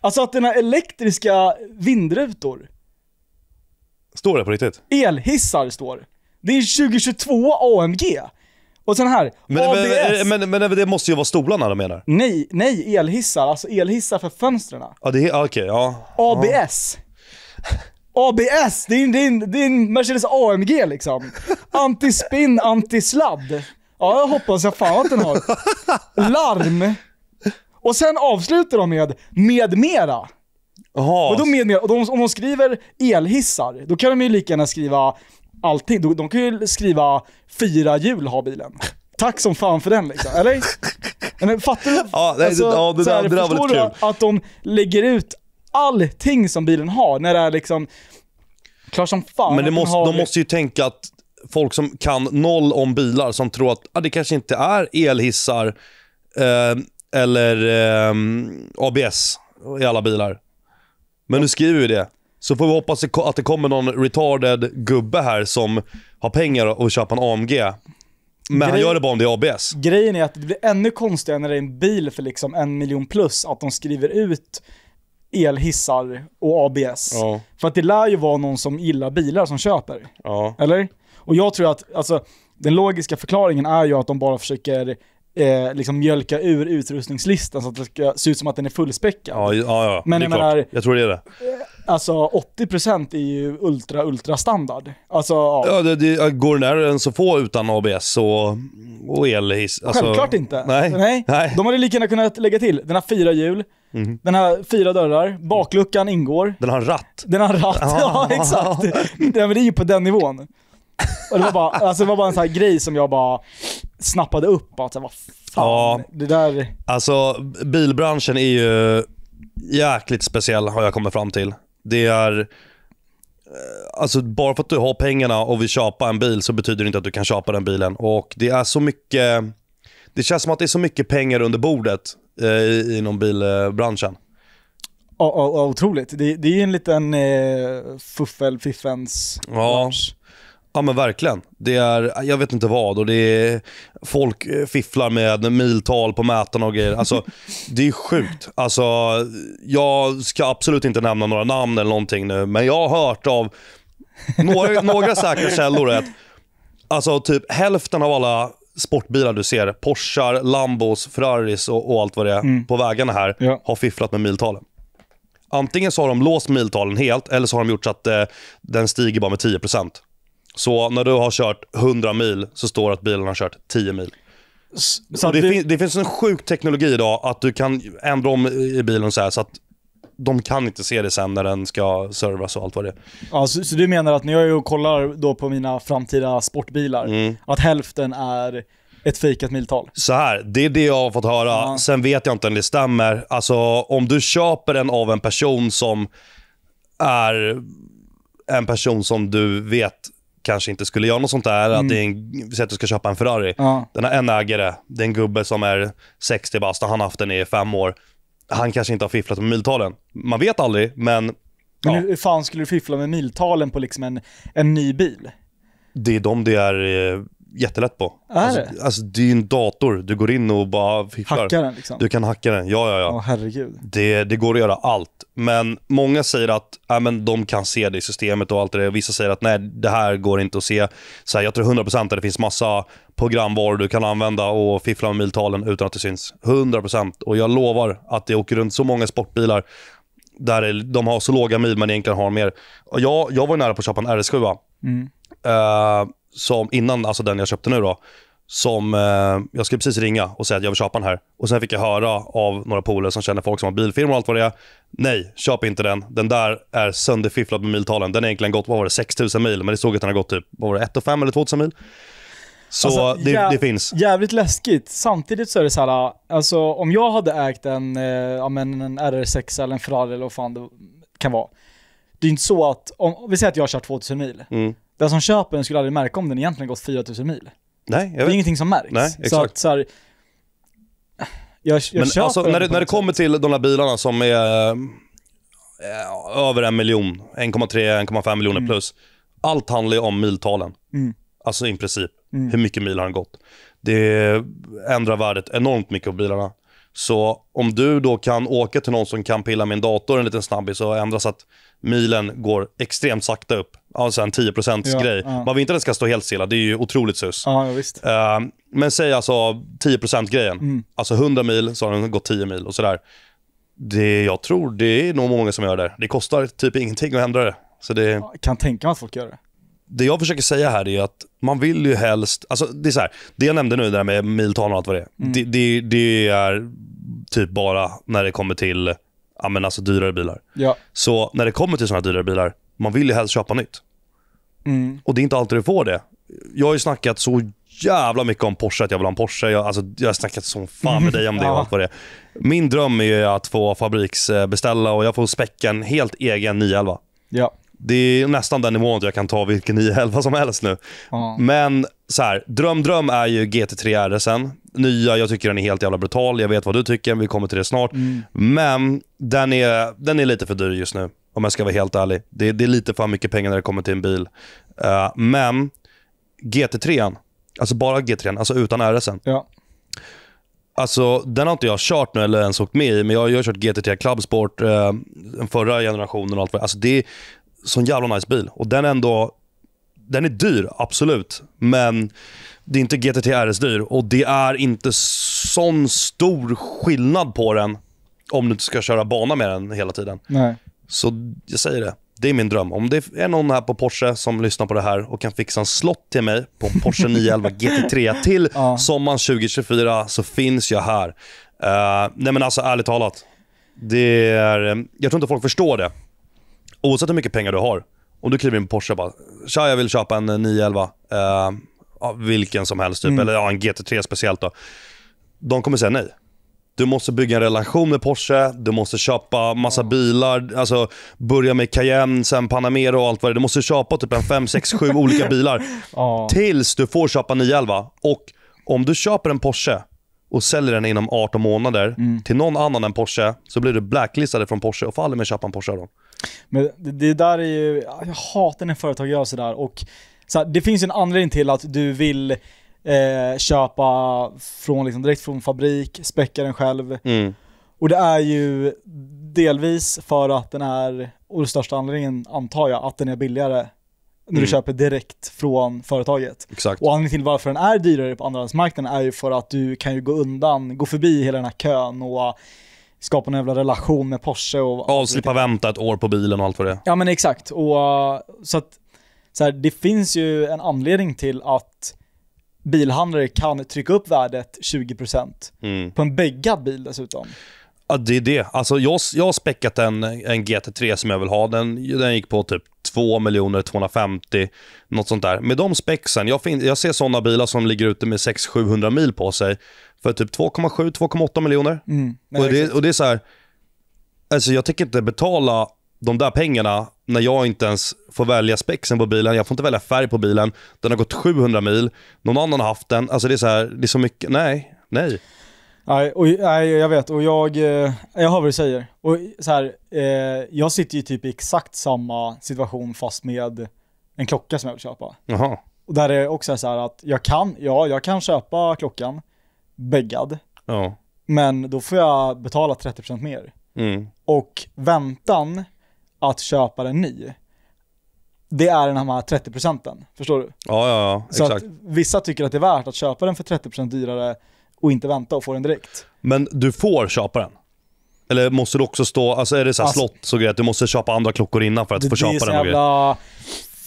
Alltså att den har elektriska vindrutor. Står det på riktigt? Elhissar står det. är 2022 AMG. Och sen här, men, ABS. Men, men, men, det måste ju vara stolarna de menar? Nej, nej elhissar. Alltså elhissar för fönstren. Ja, det är okej. Okay, ja. ABS. Ja. ABS, det är, det, en, Mercedes AMG liksom. Antispinn, antisladd. Ja, jag hoppas jag fan att den har. Larm. Och sen avslutar de med “med mera”. Jaha. Vadå med mera? Och de, om de skriver elhissar, då kan de ju lika gärna skriva allting. De, de kan ju skriva “fyra hjul har bilen”. Tack som fan för den liksom, eller? Men fattar du? Ja, nej, alltså, ja, det, där, här, det där förstår var lite du kul. att de lägger ut allting som bilen har när det är liksom klart som fan. Men det måste, har... de måste ju tänka att folk som kan noll om bilar som tror att ah, det kanske inte är elhissar eh, eller eh, ABS i alla bilar. Men nu skriver vi det. Så får vi hoppas att det kommer någon retarded gubbe här som har pengar och köper en AMG. Men Grej... han gör det bara om det är ABS. Grejen är att det blir ännu konstigare när det är en bil för liksom en miljon plus, att de skriver ut elhissar och ABS. Ja. För att det lär ju vara någon som gillar bilar som köper. Ja. Eller? Och jag tror att, alltså, den logiska förklaringen är ju att de bara försöker eh, liksom mjölka ur utrustningslistan så att det ska se ut som att den är fullspäckad. Ja, ja, ja. Men det är jag menar, klart. Jag tror det är det. Alltså 80% är ju ultra, ultra standard. Alltså, ja. ja det, det, går nära än så få utan ABS och, och elhiss. Alltså, Självklart inte. Nej. nej. nej. De hade lika gärna kunnat lägga till, den har fyra hjul, Mm. Den har fyra dörrar, bakluckan ingår. Den har ratt. Den har ratt, ja exakt. Nej, men det är ju på den nivån. Och det, var bara, alltså, det var bara en sån här grej som jag bara snappade upp. Bara, så vad fan, ja. det där... Alltså bilbranschen är ju jäkligt speciell har jag kommit fram till. Det är... Eh, alltså bara för att du har pengarna och vill köpa en bil så betyder det inte att du kan köpa den bilen. Och det är så mycket... Det känns som att det är så mycket pengar under bordet eh, inom bilbranschen. oh, oh, oh, otroligt. Det, det är en liten eh, fuffel-fiffens ja. Ja men verkligen. Det är, jag vet inte vad och det är, folk eh, fifflar med miltal på mätarna och grejer. Alltså, det är sjukt. Alltså, jag ska absolut inte nämna några namn eller någonting nu, men jag har hört av några, några säkra källor att alltså, typ hälften av alla sportbilar du ser, Porschar, Lambos, Ferraris och, och allt vad det är mm. på vägarna här, ja. har fifflat med miltalen. Antingen så har de låst miltalen helt eller så har de gjort så att eh, den stiger bara med 10 så när du har kört 100 mil så står det att bilen har kört 10 mil. Så det, du... fin det finns en sjuk teknologi idag att du kan ändra om i bilen så, här, så att de kan inte se det sen när den ska servas och allt vad det är. Ja, så, så du menar att när jag är och kollar då på mina framtida sportbilar, mm. att hälften är ett fejkat miltal? Så här, det är det jag har fått höra. Ja. Sen vet jag inte om det stämmer. Alltså om du köper den av en person som är en person som du vet kanske inte skulle göra något sånt där. Mm. Att det är en, säg att du ska köpa en Ferrari. Ja. Den har en ägare. Det är en gubbe som är 60 bast och han har haft den i fem år. Han kanske inte har fifflat med miltalen. Man vet aldrig, men... Men ja. hur fan skulle du fiffla med miltalen på liksom en, en ny bil? Det är de det är eh, jättelätt på. Är alltså, det? Alltså, det är ju en dator. Du går in och bara fifflar. Hackar den liksom? Du kan hacka den, ja ja ja. Åh, herregud. Det, det går att göra allt. Men många säger att äh, men de kan se det i systemet och allt det där. Vissa säger att nej, det här går inte att se. Så här, jag tror 100% att det finns massa programvaror du kan använda och fiffla med miltalen utan att det syns. 100%. Och jag lovar att det åker runt så många sportbilar där de har så låga mil men egentligen har mer. Jag, jag var nära på att köpa en RS7. Mm. Uh, som innan, alltså den jag köpte nu då, som eh, jag skulle precis ringa och säga att jag vill köpa den här. Och Sen fick jag höra av några polare som känner folk som har bilfirmor och allt vad det är. Nej, köp inte den. Den där är sönderfifflad med miltalen. Den har egentligen gått, vad var det, 6000 mil. Men det stod att den har gått typ, vad var det, 1 500 eller 2000 mil. Så alltså, det, jä- det, finns. Jävligt läskigt. Samtidigt så är det så här, alltså om jag hade ägt en, eh, ja, men en RR6 eller en Ferrari eller vad fan det kan vara. Det är inte så att, om vi säger att jag kör 2000 mil. Mm den som köper den skulle aldrig märka om den egentligen gått 4000 mil. Nej, jag vet. Det är ingenting som märks. Nej, exakt. Så att, så här, jag, jag Men alltså, när, det, när det kommer till de där bilarna som är eh, över en miljon, 1,3-1,5 miljoner mm. plus. Allt handlar ju om miltalen. Mm. Alltså i princip, mm. hur mycket mil har den gått? Det ändrar värdet enormt mycket på bilarna. Så om du då kan åka till någon som kan pilla min dator en liten snabbis så ändras att milen går extremt sakta upp ja, så en 10 ja, grej. Ja. Man vill inte att den ska stå helt stilla, det är ju otroligt sus. Ja, uh, men säg alltså 10 grejen. Mm. Alltså 100 mil så har den gått 10 mil och sådär. Det jag tror, det är nog många som gör det. Det kostar typ ingenting att ändra det. Så det... Jag kan tänka mig att folk gör det. Det jag försöker säga här är att man vill ju helst, alltså det är så här, det jag nämnde nu, där med miltal och allt vad det är. Mm. Det, det, det är typ bara när det kommer till ja, men alltså dyrare bilar. Ja. Så när det kommer till sådana dyrare bilar, man vill ju helst köpa nytt. Mm. Och det är inte alltid du får det. Jag har ju snackat så jävla mycket om Porsche, att jag vill ha en Porsche. Jag, alltså, jag har snackat så fan med dig om det och allt vad det är. Min dröm är att få fabriksbeställa och jag får späcka en helt egen 911. Ja. Det är nästan den nivån att jag kan ta vilken 911 som helst nu. Ja. Men så här, dröm dröm är ju GT3 RSen. Nya, jag tycker den är helt jävla brutal. Jag vet vad du tycker, vi kommer till det snart. Mm. Men den är, den är lite för dyr just nu om jag ska vara helt ärlig. Det, det är lite för mycket pengar när det kommer till en bil. Uh, men GT3, alltså bara GT3, alltså utan RSen. Ja. Alltså, den har inte jag kört nu eller ens åkt med i, men jag, jag har kört GT3 Clubsport, eh, den förra generationen och allt vad alltså, det är. sån jävla nice bil. Och den är ändå... Den är dyr, absolut. Men det är inte GT3 RS-dyr och det är inte sån stor skillnad på den om du inte ska köra bana med den hela tiden. Nej. Så jag säger det. Det är min dröm. Om det är någon här på Porsche som lyssnar på det här och kan fixa en slott till mig på en Porsche 911 GT3 till ja. sommaren 2024 så finns jag här. Uh, nej men alltså ärligt talat. Det är, eh, jag tror inte folk förstår det. Oavsett hur mycket pengar du har. Om du kliver in på Porsche och bara “Tja, jag vill köpa en 911”. Uh, eh, vilken som helst typ. Mm. Eller ja, en GT3 speciellt då. De kommer säga nej. Du måste bygga en relation med Porsche, du måste köpa massa bilar, alltså börja med Cayenne, sen Panamera och allt vad det är. Du måste köpa typ en 5, 6, 7 olika bilar. Tills du får köpa 911. Och om du köper en Porsche och säljer den inom 18 månader mm. till någon annan än Porsche, så blir du blacklistad från Porsche och får aldrig mer köpa en Porsche av Men det där är ju, jag hatar när företag gör sådär och så här, det finns ju en anledning till att du vill eh, köpa från, liksom, direkt från fabrik, späcka den själv. Mm. Och det är ju delvis för att den är, och den största anledningen antar jag, att den är billigare när mm. du köper direkt från företaget. Exakt. Och anledningen till varför den är dyrare på andrahandsmarknaden är ju för att du kan ju gå undan, gå förbi hela den här kön och skapa en jävla relation med Porsche. Och, och slippa vänta ett år på bilen och allt vad det är. Ja men exakt. Och, så att, så här, det finns ju en anledning till att bilhandlare kan trycka upp värdet 20% mm. på en bäggad bil dessutom. Ja, det är det. Alltså, jag, jag har späckat en, en GT3 som jag vill ha. Den, den gick på typ 2 miljoner 250 något sånt där. Med de spexen, jag, jag ser sådana bilar som ligger ute med 600-700 mil på sig för typ 2,7-2,8 miljoner. Mm, och, det, och det är så här, alltså jag tänker inte betala de där pengarna när jag inte ens får välja spexen på bilen, jag får inte välja färg på bilen, den har gått 700 mil, någon annan har haft den, alltså det är så här, det är så mycket, nej, nej. Nej, och, nej, jag vet och jag, eh, jag hör vad du säger. Och så här, eh, jag sitter ju typ i exakt samma situation fast med en klocka som jag vill köpa. Jaha. Och där är det också så här att jag kan, ja jag kan köpa klockan beggad. Ja. Men då får jag betala 30% mer. Mm. Och väntan att köpa den ny, det är den här 30 procenten. Förstår du? Ja, ja, ja. Så exakt. vissa tycker att det är värt att köpa den för 30 procent dyrare och inte vänta och få den direkt. Men du får köpa den? Eller måste du också stå, alltså är det så här alltså, slott så att du måste köpa andra klockor innan för att det, få köpa den? Det är så jävla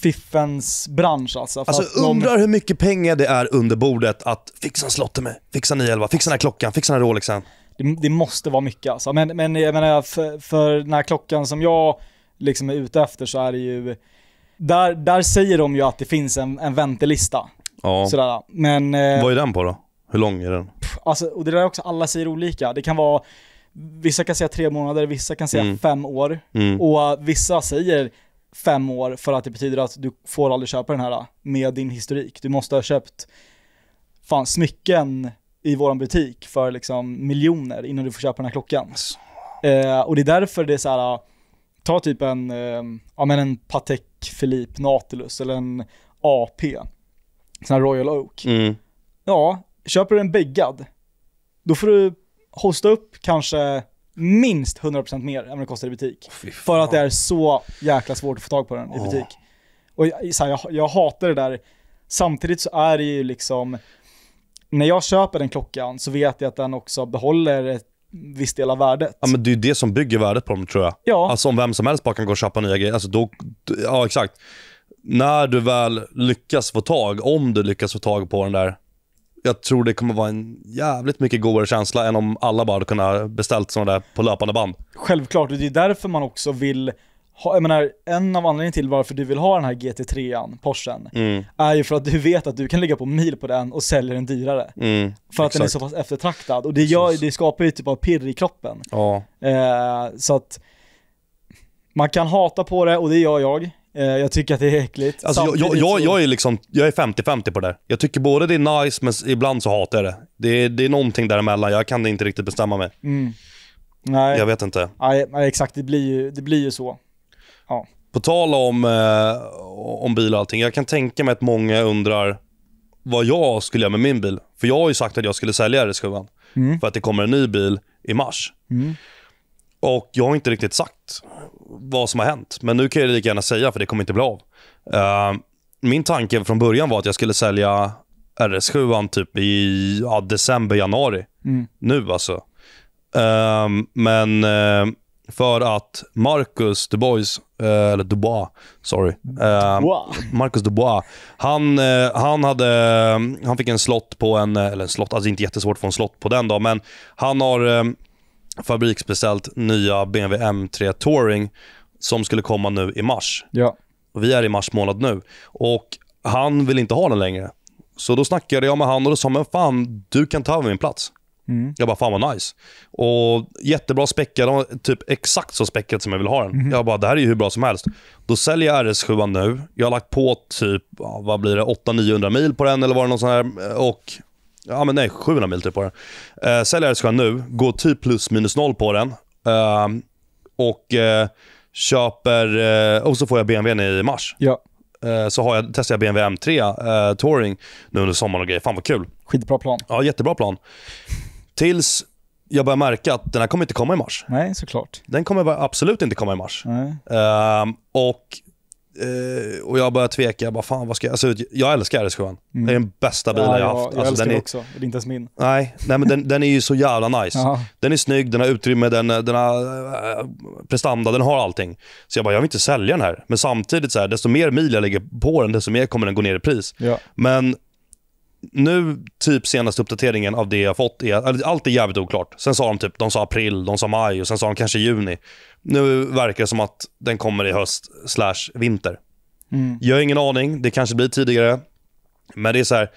fiffens bransch alltså. Alltså undrar de... hur mycket pengar det är under bordet att fixa en slott till mig, fixa en 911, fixa den här klockan, fixa den här Rolexen. Det, det måste vara mycket alltså. Men, men jag menar, för, för den här klockan som jag liksom är ute efter så är det ju, där, där säger de ju att det finns en, en väntelista. Ja. Sådär. Men, eh, Vad är den på då? Hur lång är den? alltså, och det där är också, alla säger olika. Det kan vara, vissa kan säga tre månader, vissa kan säga mm. fem år. Mm. Och eh, vissa säger fem år för att det betyder att du får aldrig köpa den här eh, med din historik. Du måste ha köpt fan, smycken i våran butik för liksom miljoner innan du får köpa den här klockan. Alltså. Eh, och det är därför det är så här, eh, ta typ en, eh, ja men en Patek Philippe Nautilus eller en AP, sån här Royal Oak. Mm. Ja, köper du en beggad, då får du hosta upp kanske minst 100% mer än vad det kostar i butik. Oh, för att det är så jäkla svårt att få tag på den oh. i butik. Och så här, jag, jag, hatar det där. Samtidigt så är det ju liksom, när jag köper den klockan så vet jag att den också behåller ett viss del av värdet. Ja, men det är ju det som bygger värdet på dem tror jag. Ja. Alltså om vem som helst bara kan gå och köpa nya grejer. Alltså, då, ja, exakt. När du väl lyckas få tag, om du lyckas få tag på den där, jag tror det kommer vara en jävligt mycket godare känsla än om alla bara hade kunnat beställt sådana där på löpande band. Självklart, och det är därför man också vill jag menar, en av anledningarna till varför du vill ha den här GT3an, Porschen, mm. är ju för att du vet att du kan ligga på mil på den och sälja den dyrare. Mm. För att Exakt. den är så pass eftertraktad. Och det, gör, det skapar ju typ av pirr i kroppen. Ja. Eh, så att man kan hata på det och det gör jag. Eh, jag tycker att det är äckligt. Alltså, jag, jag, jag, jag, är liksom, jag är 50-50 på det där. Jag tycker både det är nice, men ibland så hatar jag det. Det är, det är någonting däremellan. Jag kan inte riktigt bestämma mig. Mm. Nej. Jag vet inte. Nej, nej, exakt. Det blir ju, det blir ju så. På tal om, eh, om bil och allting. Jag kan tänka mig att många undrar vad jag skulle göra med min bil. För jag har ju sagt att jag skulle sälja RS7. Mm. För att det kommer en ny bil i mars. Mm. Och jag har inte riktigt sagt vad som har hänt. Men nu kan jag lika gärna säga, för det kommer inte bli av. Uh, min tanke från början var att jag skulle sälja RS7 typ i ja, december, januari. Mm. Nu alltså. Uh, men uh, för att Marcus Dubois, eh, eller Dubois, sorry. Dubois. Eh, Marcus Dubois, han, eh, han, hade, han fick en slott på en, eller en slott, alltså inte jättesvårt att få en slott på den då, men han har fabriksbeställt nya BMW M3 Touring som skulle komma nu i mars. Ja. Vi är i mars månad nu och han vill inte ha den längre. Så då snackade jag med honom och då sa men fan, du kan ta över min plats. Mm. Jag bara, fan vad nice. Och jättebra späckad, typ exakt så späckad som jag vill ha den. Mm. Jag bara, det här är ju hur bra som helst. Då säljer jag RS7 nu. Jag har lagt på typ, vad blir det, 800-900 mil på den eller var det någon sån här. Och, ja men nej, 700 mil typ på den. Eh, säljer RS7 nu, går typ plus minus noll på den. Eh, och eh, köper, eh, och så får jag BMWn i mars. Ja eh, så har jag, testar jag BMW M3 eh, Touring nu under sommaren och grejer. Fan vad kul. Skitbra plan. Ja, jättebra plan. Tills jag börjar märka att den här kommer inte komma i mars. Nej, såklart. Den kommer absolut inte komma i mars. Um, och, uh, och jag börjar tveka. Jag, bara, fan, vad ska jag? Alltså, jag älskar RS7. Mm. Det är den bästa bilen ja, jag har haft. Alltså, jag älskar den är, också. Det är inte ens min. Nej, nej men den, den är ju så jävla nice. Den är snygg, den har utrymme, den, den har äh, prestanda, den har allting. Så jag bara, jag vill inte sälja den här. Men samtidigt, så här, desto mer mil jag lägger på den, desto mer kommer den gå ner i pris. Ja. Men nu, typ senaste uppdateringen av det jag fått, är, alltså, allt är jävligt oklart. Sen sa de typ, de sa april, de sa maj och sen sa de kanske juni. Nu verkar det som att den kommer i höst slash vinter. Mm. Jag har ingen aning, det kanske blir tidigare. Men det är så här,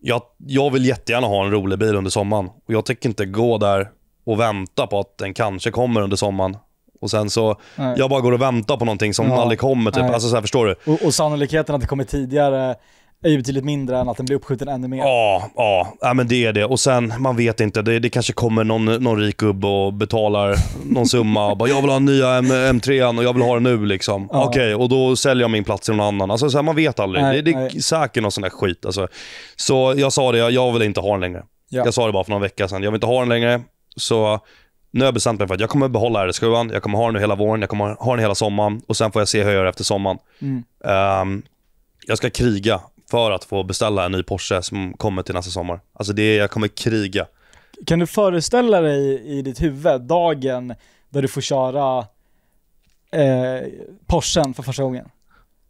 jag, jag vill jättegärna ha en rolig bil under sommaren. Och jag tänker inte gå där och vänta på att den kanske kommer under sommaren. Och sen så, Nej. jag bara går och väntar på någonting som ja. aldrig kommer. Typ. Nej. Alltså, så här, förstår du? Och, och sannolikheten att det kommer tidigare är ju betydligt mindre än att den blir uppskjuten ännu mer. Ja, ja, ja men det är det. Och sen, man vet inte. Det, det kanske kommer någon, någon rik gubbe och betalar någon summa och bara “jag vill ha nya M M3 och jag vill ha den nu”. Liksom. Ja. Okej, och då säljer jag min plats till någon annan. Alltså, så här, man vet aldrig. Nej, det, det är säkert någon sån där skit. Alltså. Så jag sa det, jag vill inte ha den längre. Ja. Jag sa det bara för någon vecka sedan. Jag vill inte ha den längre. Så nu har jag bestämt mig för att jag kommer behålla RS7. Jag kommer ha den nu hela våren, jag kommer ha den hela sommaren och sen får jag se hur jag gör efter sommaren. Mm. Um, jag ska kriga för att få beställa en ny Porsche som kommer till nästa sommar. Alltså det, jag kommer kriga. Kan du föreställa dig i ditt huvud dagen där du får köra eh, Porschen för första gången?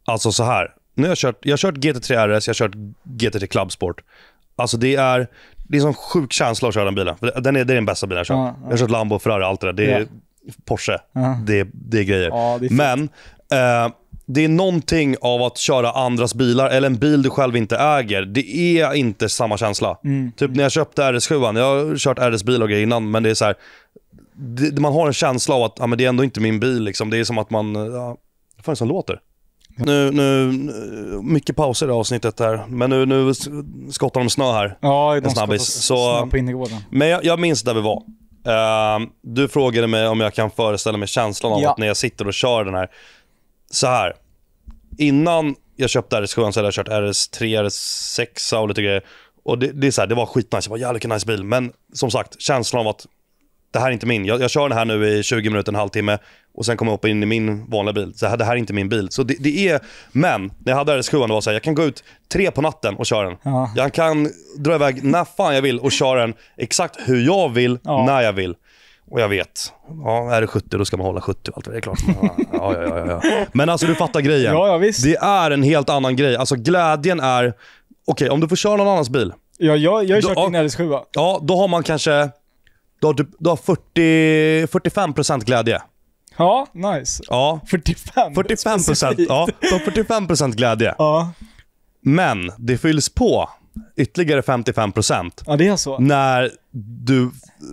Alltså så här. Nu har jag, kört, jag har kört GT3 RS, jag har kört GT3 Club Sport. Alltså det är, det är en sjuk känsla att köra den bilen. Den är, det är den bästa bilen jag har kört. Ja, ja. Jag har kört Lambo, Ferrari, allt det där. Det är ja. Porsche. Det, är, det är grejer. Det är Men eh, det är någonting av att köra andras bilar, eller en bil du själv inte äger. Det är inte samma känsla. Mm. Typ när jag köpte RS7, jag har kört RS-bil och grejer innan, men det är så här, det, man har en känsla av att ja, men det är ändå inte min bil. Liksom. Det är som att man... Ja, vad fan är det som låter? Nu, nu, mycket pauser i avsnittet här, men nu, nu skottar de snö här. Ja, de skottar snö på innergården. Men jag, jag minns där vi var. Uh, du frågade mig om jag kan föreställa mig känslan av ja. att när jag sitter och kör den här, så här. Innan jag köpte RS7 så hade jag kört RS3, RS6 och lite grejer. Och det, det, är så här, det var skitnice. Jag bara, jävligt nice bil. Men som sagt, känslan av att det här är inte min. Jag, jag kör den här nu i 20 minuter, en halvtimme och sen kommer jag upp in i min vanliga bil. Så här, det här är inte min bil. Så det, det är, men när jag hade RS7 det var så här, jag kan gå ut tre på natten och köra den. Ja. Jag kan dra iväg när fan jag vill och köra den exakt hur jag vill, ja. när jag vill. Och jag vet. Ja, är det 70 då ska man hålla 70 och allt. Det är klart. Ja, ja, ja, ja. Men alltså du fattar grejen. Ja, ja, visst. Det är en helt annan grej. Alltså glädjen är... Okej, okay, om du får köra någon annans bil. Ja, jag, jag har kört då, din RS7. Ja, då har man kanske... Du har, du har 40, 45% glädje. Ja, nice. Ja. 45 45 procent. Ja, de 45 glädje. Ja. Men det fylls på ytterligare 55 procent. Ja, det är så. När du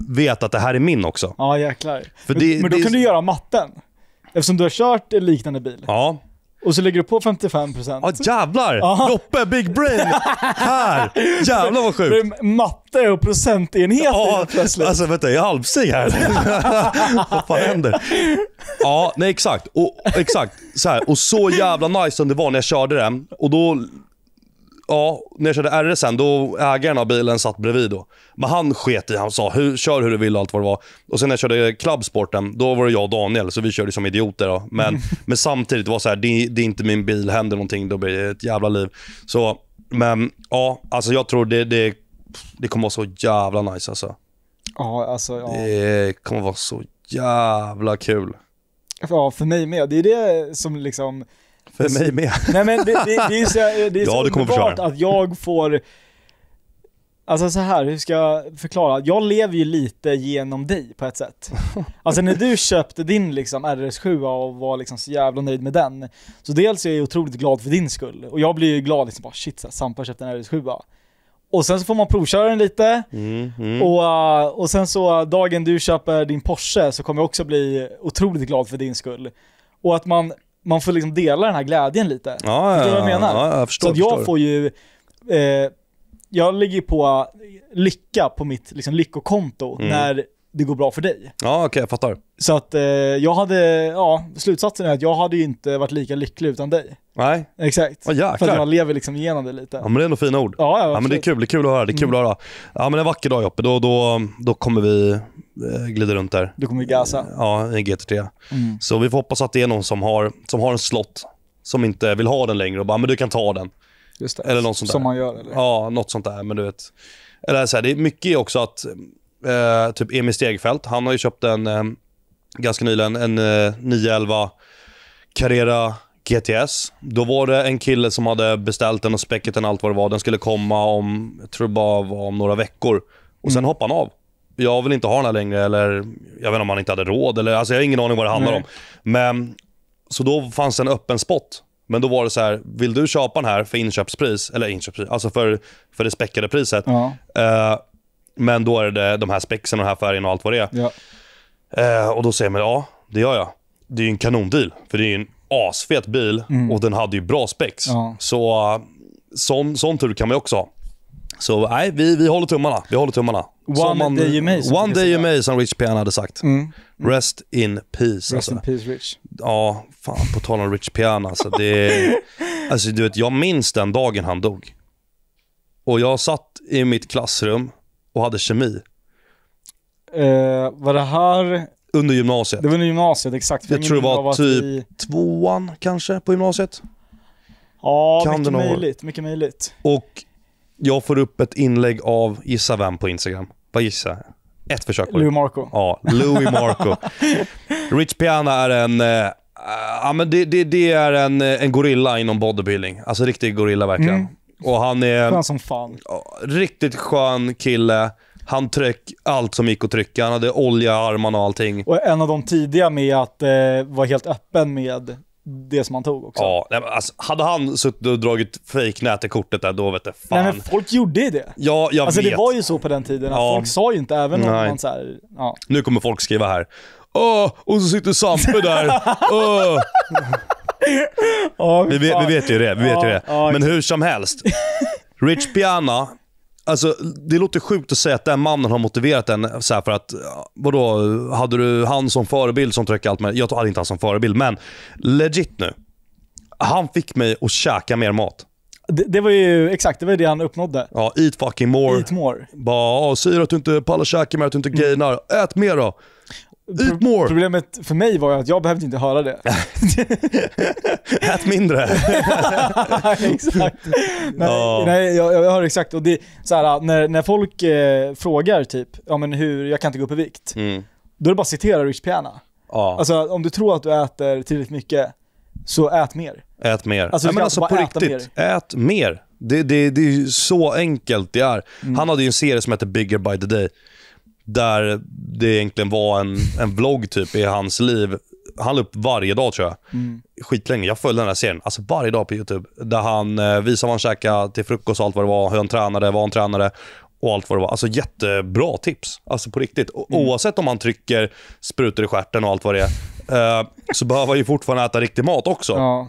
vet att det här är min också. Ja, jäklar. För men, det, men då det... kan du göra matten. Eftersom du har kört en liknande bil. Ja. Och så lägger du på 55%. Ja jävlar! Aha. Loppe, big brain! här! Jävlar vad sjukt! Matte och procentenheter ja, plötsligt. Alltså vänta, jag är halvsig här. vad fan händer? Ja, nej exakt. Och, exakt. Så här. och så jävla nice som det var när jag körde den. Och då Ja, när jag körde RS sen, då ägaren av bilen satt bredvid då. Men han sket i Han sa hur, kör hur du vill och allt vad det var. Och sen när jag körde klubbsporten, då var det jag och Daniel, så vi körde som idioter. Då. Men, mm. men samtidigt var så här, det det, är inte min bil, händer någonting då blir det ett jävla liv. Så, men ja, alltså jag tror det, det, det kommer vara så jävla nice alltså. Ja, alltså ja. Det kommer vara så jävla kul. Ja, för mig med. Det är det som liksom för mig med. Nej men det, det, det är så, det är så ja, underbart att jag får... Alltså så här, hur ska jag förklara? Jag lever ju lite genom dig på ett sätt. Alltså när du köpte din liksom RS7 och var liksom så jävla nöjd med den. Så dels är jag otroligt glad för din skull. Och jag blir ju glad liksom bara shit, så här, Sampa köpte en RS7. Och sen så får man provköra den lite. Mm, mm. Och, uh, och sen så uh, dagen du köper din Porsche så kommer jag också bli otroligt glad för din skull. Och att man man får liksom dela den här glädjen lite. Ja, förstår du vad jag menar? Ja, jag förstår, så jag förstår. får ju, eh, jag lägger på lycka på mitt liksom, lyckokonto mm. när det går bra för dig. Ja, okej, okay, jag fattar. Så att eh, jag hade, ja, slutsatsen är att jag hade ju inte varit lika lycklig utan dig. Nej. Exakt. Oh, för att jag lever liksom igenom det lite. Ja men det är nog fina ord. Ja, ja, ja men det är kul, det är kul att höra. Det är kul mm. att höra. Ja men en vacker dag Joppe, då, då, då kommer vi Eh, glider runt där. Du kommer gasa? Eh, ja, en GT3. Mm. Så vi får hoppas att det är någon som har, som har en slott som inte vill ha den längre och bara, men du kan ta den. Just det. Eller något sånt där. Som man gör? Eller? Ja, något sånt där. Men du vet. Eller så här, det är mycket också att, eh, typ Emil Stegfeldt, han har ju köpt en, eh, ganska nyligen, en eh, 911 Carrera GTS. Då var det en kille som hade beställt den och späcket den allt vad det var. Den skulle komma om, jag tror det bara var om några veckor. Och sen mm. hoppade han av jag vill inte ha den här längre eller jag vet inte om han inte hade råd eller alltså jag har ingen aning vad det handlar Nej. om. Men så då fanns det en öppen spot. Men då var det så här, vill du köpa den här för inköpspris, eller inköpspris, alltså för, för det späckade priset. Ja. Eh, men då är det de här spexen och den här färgen och allt vad det är. Ja. Eh, och då säger man ja, det gör jag. Det är ju en kanondeal, för det är ju en asfet bil mm. och den hade ju bra spex. Ja. Så eh, sån, sån tur kan man ju också ha. Så nej, vi, vi håller tummarna. Vi håller tummarna. One man, day you may. One day you may, som Rich Pian hade sagt. Mm. mm. Rest in peace. Rest alltså. in peace Rich. Ja, fan på tal om Rich Pian alltså. Det, alltså du vet, jag minns den dagen han dog. Och jag satt i mitt klassrum och hade kemi. Uh, var det här... Under gymnasiet. Det var under gymnasiet, exakt. Jag, jag tror det var, var typ i... tvåan kanske på gymnasiet. Ja, kan mycket möjligt. Mycket möjligt. Och jag får upp ett inlägg av, gissa vem på Instagram? Vad gissar jag? Ett försök var det. Lou Marco. Ja, Louis Marco. Rich Piana är en... Eh, ah, ja, men det, det, det, är en, eh, en gorilla inom bodybuilding. Alltså riktig gorilla verkligen. Mm. Och han är... Skön som fan. Riktigt skön kille. Han tryck allt som gick att trycka. Han hade olja i armarna och allting. Och en av de tidiga med att eh, vara helt öppen med det som han tog också. Ja, nej, alltså, hade han suttit och dragit fejknät i kortet där, då vet jag fan. Nej, men folk gjorde ju det. Ja, jag alltså, vet. Det var ju så på den tiden, att ja. folk sa ju inte, även om nej. man såhär. ja. Nu kommer folk skriva här, Åh, och så sitter Sampe där. oh, vi, vi vet ju det, vi vet ju det. Men hur som helst. Rich Piana Alltså, det låter sjukt att säga att den mannen har motiverat en så för att, vadå, hade du han som förebild som tryckte allt med? Jag hade inte han som förebild, men legit nu. Han fick mig att käka mer mat. Det, det var ju exakt, det var ju det han uppnådde. Ja, eat fucking more. Eat more. Bara, säger att du inte pallar käka mer, att du inte gainar. Mm. Ät mer då. Ut more! Problemet för mig var ju att jag behövde inte höra det. Ät mindre! exakt. Nej, oh. nej jag, jag hör exakt. Och det, så här, när, när folk eh, frågar typ, ja men hur, jag kan inte gå upp i vikt. Mm. Då är det bara att citera Rich Piana. Oh. Alltså om du tror att du äter tillräckligt mycket, så ät mer. Ät mer. Alltså, men alltså på riktigt, mer. ät mer. Det, det, det är så enkelt det är. Mm. Han hade ju en serie som hette Bigger by the Day. Där det egentligen var en, en vlogg typ i hans liv. Han la upp varje dag tror jag. Mm. Skitlänge. Jag följde den här serien. Alltså varje dag på YouTube. Där han eh, visade vad han käkade till frukost och allt vad det var. Hur han tränade, vad han tränade och allt vad det var. Alltså jättebra tips. Alltså på riktigt. O mm. Oavsett om han trycker sprutor i stjärten och allt vad det är. Eh, så behöver han ju fortfarande äta riktig mat också. Ja.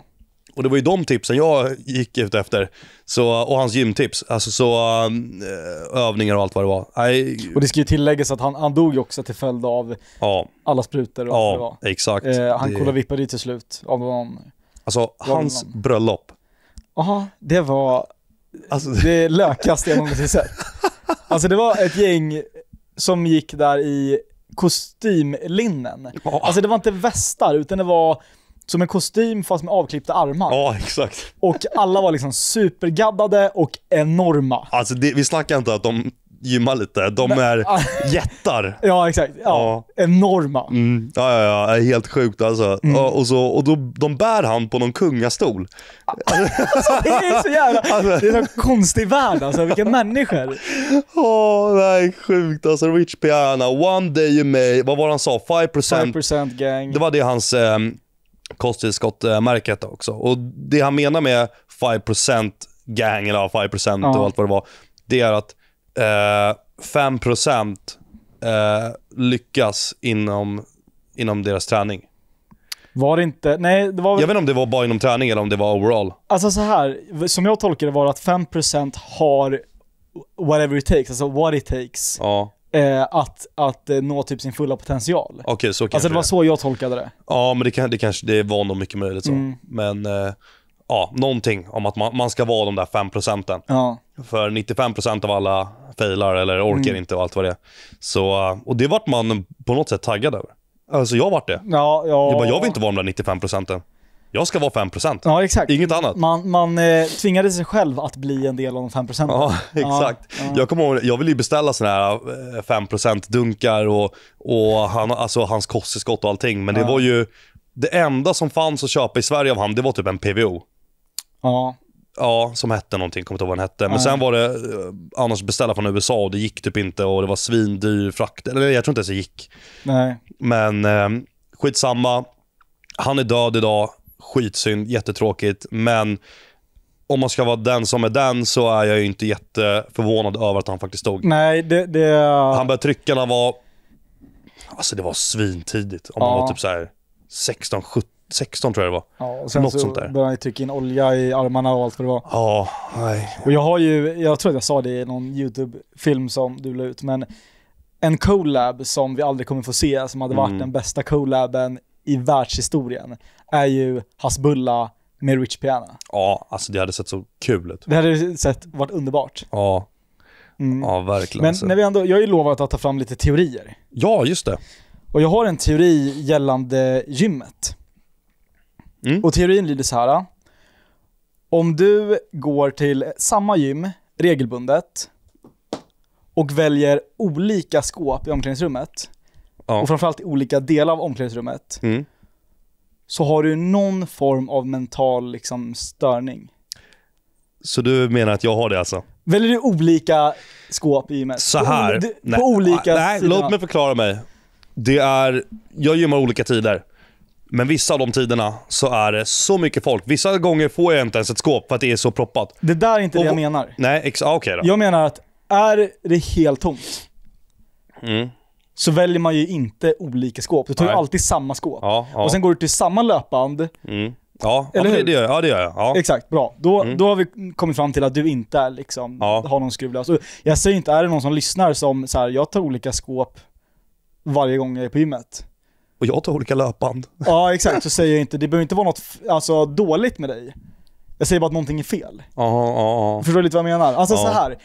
Och det var ju de tipsen jag gick ut efter. Så, och hans gymtips. Alltså så, um, eh, övningar och allt vad det var. I... Och det ska ju tilläggas att han, han dog ju också till följd av ja. alla sprutor och ja, det var. exakt. Eh, han det... vippade ju till slut av någon... Alltså, hans någon... bröllop. Ja, det var alltså... det lökaste jag någonsin sett. Alltså det var ett gäng som gick där i kostymlinnen. Ja. Alltså det var inte västar, utan det var som en kostym fast med avklippta armar. Ja, exakt. Och alla var liksom supergaddade och enorma. Alltså, det, vi snackar inte att de gymmar lite. De Men, är jättar. Ja, exakt. Ja, ja. Enorma. Mm. Ja, ja, ja. Helt sjukt alltså. Mm. Och, så, och då, de bär han på någon kungastol. Alltså, det är så jävla... Alltså. Det är en konstig värld alltså. Vilka människor. Åh, oh, nej, sjukt alltså. Rich Piana, one day you may... Vad var det han sa? 5%? 5% gang. Det var det hans... Um, kosttillskott-märket också. Och Det han menar med 5% gang, eller 5% ja. och allt vad det var, det är att eh, 5% eh, lyckas inom, inom deras träning. Var det inte? Nej, det var Jag vet inte om det var bara inom träning eller om det var overall. Alltså så här, som jag tolkar det var att 5% har whatever it takes, alltså what it takes. Ja eh, att, att eh, nå typ sin fulla potential. Okej, okay, så Alltså det var så jag tolkade det. Ja, men det, kan, det kanske det var nog mycket möjligt så. Mm. Men eh, ja, någonting om att man, man, ska vara de där 5 procenten. Ja. För 95 procent av alla failar eller orkar mm. inte och allt vad det är. Så, och det vart man på något sätt taggad över. Alltså jag vart det. Ja, ja. Jag bara, jag vill inte vara de där 95 procenten jag ska vara 5%. Ja, exakt. Inget annat. Man, man eh, tvingade sig själv att bli en del av de 5%. Ja, exakt. Ja, Jag kommer ihåg, jag ville ju beställa sådana här 5%-dunkar eh, och, och han, alltså, hans kosttillskott och allting. Men det var ju, det enda som fanns att köpa i Sverige av honom, det var typ en PVO. Ja. Ja, som hette någonting, kommer inte ihåg vad den hette. Men Nej. sen var det eh, annars beställa från USA och det gick typ inte och det var svindyr frakt. Eller jag tror inte ens det gick. Nej. Men eh, skitsamma. Han är död idag skitsynd, jättetråkigt, men om man ska vara den som är den så är jag ju inte jätteförvånad över att han faktiskt dog. Nej, det... det... Han började trycka när han var... Alltså det var svintidigt. Om ja. han var typ så här 16, 17. 16 tror jag det var. Ja, sen Något så sånt där. började han trycka in olja i armarna och allt vad det var. Ja, nej. Och jag har ju, jag tror att jag sa det i någon YouTube-film som du la ut, men en collab som vi aldrig kommer få se, som hade varit mm. den bästa collaben i världshistorien är ju Hasbulla med Rich Piana. Ja, alltså det hade sett så kul ut. Det hade sett, varit underbart. Ja. Mm. Ja, verkligen. Men alltså. när vi ändå, jag har ju lovat att ta fram lite teorier. Ja, just det. Och jag har en teori gällande gymmet. Mm. Och teorin lyder så här. Om du går till samma gym regelbundet och väljer olika skåp i omklädningsrummet ja. och framförallt i olika delar av omklädningsrummet mm så har du någon form av mental liksom, störning. Så du menar att jag har det alltså? Väljer du olika skåp i IMS? Så här. På, du, nej, på olika nej, sidorna. låt mig förklara mig. Det är, jag gymmar olika tider. Men vissa av de tiderna så är det så mycket folk. Vissa gånger får jag inte ens ett skåp för att det är så proppat. Det där är inte Och, det jag menar. Nej, ah, okej okay då. Jag menar att är det helt tomt, mm så väljer man ju inte olika skåp. Du tar Nej. ju alltid samma skåp. Ja, ja. Och sen går du till samma löpband. Mm. Ja, Eller ja, hur? det gör jag. Ja, det gör jag. Ja. Exakt, bra. Då, mm. då har vi kommit fram till att du inte är, liksom, ja. har någon skruvlös. Jag säger inte, är det någon som lyssnar som så här, jag tar olika skåp varje gång jag är på gymmet. Och jag tar olika löpband. Ja, exakt. Så säger jag inte, det behöver inte vara något alltså, dåligt med dig. Jag säger bara att någonting är fel. Ja, ja, ja. Förstår du lite vad jag menar? Alltså ja. så här.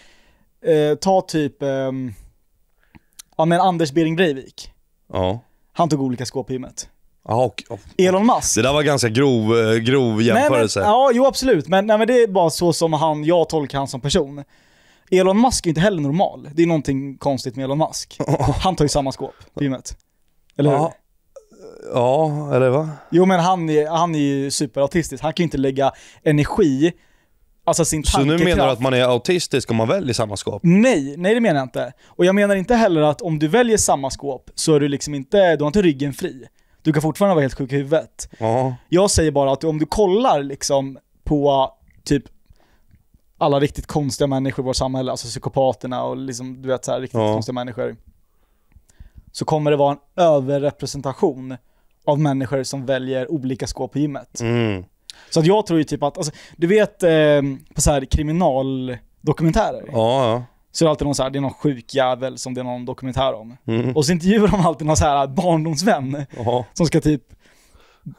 Eh, ta typ... Eh, Ja men Anders Bering Breivik. Ja. Han tog olika skåp i gymmet. Ah, okay, okay. Elon Musk. Det där var ganska grov, eh, grov jämförelse. Nej, men, ja, jo absolut. Men, nej, men det är bara så som han, jag tolkar han som person. Elon Musk är inte heller normal. Det är någonting konstigt med Elon Musk. Han tar ju samma skåp på gymmet. Eller hur? Ja. eller va? Jo men han är, han är ju superautistisk. Han kan ju inte lägga energi Alltså sin Så nu menar du att man är autistisk om man väljer samma skåp? Nej, nej det menar jag inte. Och jag menar inte heller att om du väljer samma skåp så är du liksom inte, du har inte ryggen fri. Du kan fortfarande vara helt sjuk i huvudet. Ja. Jag säger bara att om du kollar liksom på typ alla riktigt konstiga människor i vårt samhälle, alltså psykopaterna och liksom, du vet så här, riktigt ja. konstiga människor. Så kommer det vara en överrepresentation av människor som väljer olika skåp på gymmet. Mm. Så att jag tror ju typ att, alltså, du vet eh, på så här kriminaldokumentärer? Ja, ja. Så är det alltid någon så här, det är någon sjuk jävel som det är någon dokumentär om. Mm. Och så intervjuar de alltid någon så här barndomsvän Aha. som ska typ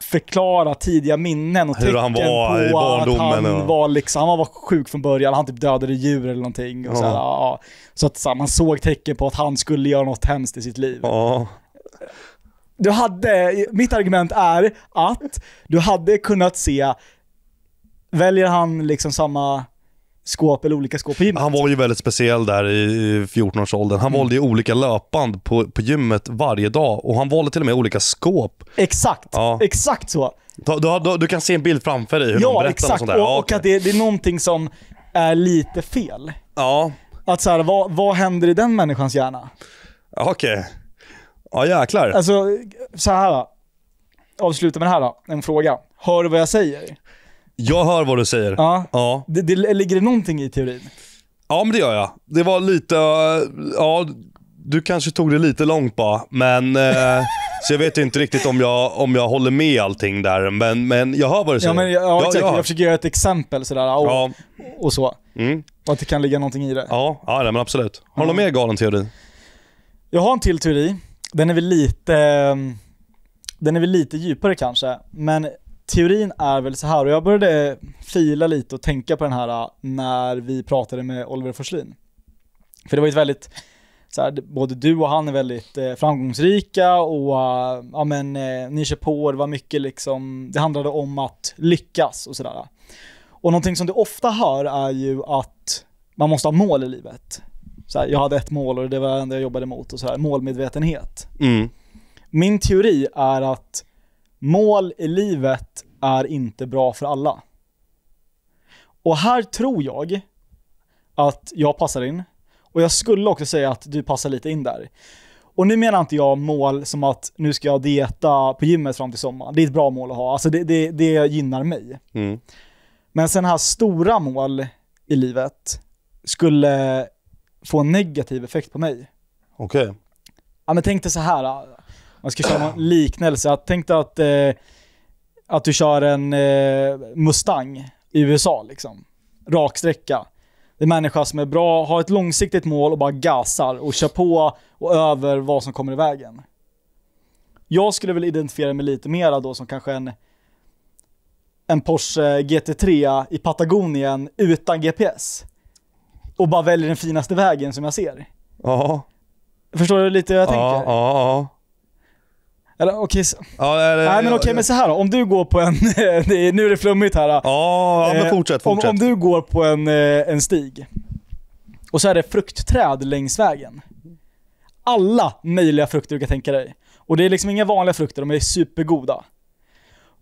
förklara tidiga minnen och Hur tecken han var på att han och... var, liksom, han var sjuk från början, han typ dödade djur eller någonting. Och ja. så, här, ja, så att så här, man såg tecken på att han skulle göra något hemskt i sitt liv. Ja du hade, mitt argument är att du hade kunnat se, väljer han liksom samma skåp eller olika skåp på gymmet. Han var ju väldigt speciell där i 14-årsåldern. Han mm. valde ju olika löpband på, på gymmet varje dag och han valde till och med olika skåp. Exakt, ja. exakt så. Du, du, du, kan se en bild framför dig hur ja, de berättar exakt. och sånt där. Ja, exakt. Och, och att det, det, är någonting som är lite fel. Ja. Att så här, vad, vad händer i den människans hjärna? Okej. Okay. Ja jäklar. Alltså, så här då. Avsluta med det här då. En fråga. Hör du vad jag säger? Jag hör vad du säger. Ja. ja. Det, det, ligger det någonting i teorin? Ja, men det gör jag. Det var lite... Eh, ja, du kanske tog det lite långt bara, men... Eh, så jag vet inte riktigt om jag, om jag håller med allting där, men, men jag hör vad du säger. Ja, men, ja, ja, exakt. Jag, jag försöker göra ett exempel sådär, och, ja. och så. Mm. att det kan ligga någonting i det. Ja, ja men absolut. Har du mm. någon mer galen teori? Jag har en till teori den är väl lite, ehm, den är väl lite djupare kanske, men teorin är väl så här, och jag började fila lite och tänka på den här äh, när vi pratade med Oliver Forslin. För det var ju ett väldigt, så här, både du och han är väldigt eh, framgångsrika och äh, ja, men, eh, ni kör på, det var mycket liksom, det handlade om att lyckas och sådär. Och någonting som du ofta hör är ju att man måste ha mål i livet så här, jag hade ett mål och det var det enda jag jobbade mot och så här, målmedvetenhet. Mm. Min teori är att mål i livet är inte bra för alla. Och här tror jag att jag passar in. Och jag skulle också säga att du passar lite in där. Och nu menar inte jag mål som att nu ska jag dieta på gymmet fram till sommaren. Det är ett bra mål att ha. Alltså det, det, det gynnar mig. Mm. Men sen här stora mål i livet skulle få en negativ effekt på mig. Okej. Okay. Ja men tänk dig så här. man ska köra en liknelse, tänk dig att, eh, att du kör en eh, Mustang i USA liksom. Raksträcka. Det är en människa som är bra, har ett långsiktigt mål och bara gasar och kör på och över vad som kommer i vägen. Jag skulle väl identifiera mig lite mera då som kanske en, en Porsche GT3 i Patagonien utan GPS och bara väljer den finaste vägen som jag ser. Ja. Förstår du lite hur jag ja, tänker? Ja, ja. Eller okej, okay, så... ja, det, Nej men okej, okay, men så här då. Om du går på en... nu är det flummigt här. Då. Ja, men fortsätt, eh, fortsätt. Om, om du går på en, eh, en stig och så är det fruktträd längs vägen. Alla möjliga frukter du kan tänka dig. Och det är liksom inga vanliga frukter, de är supergoda.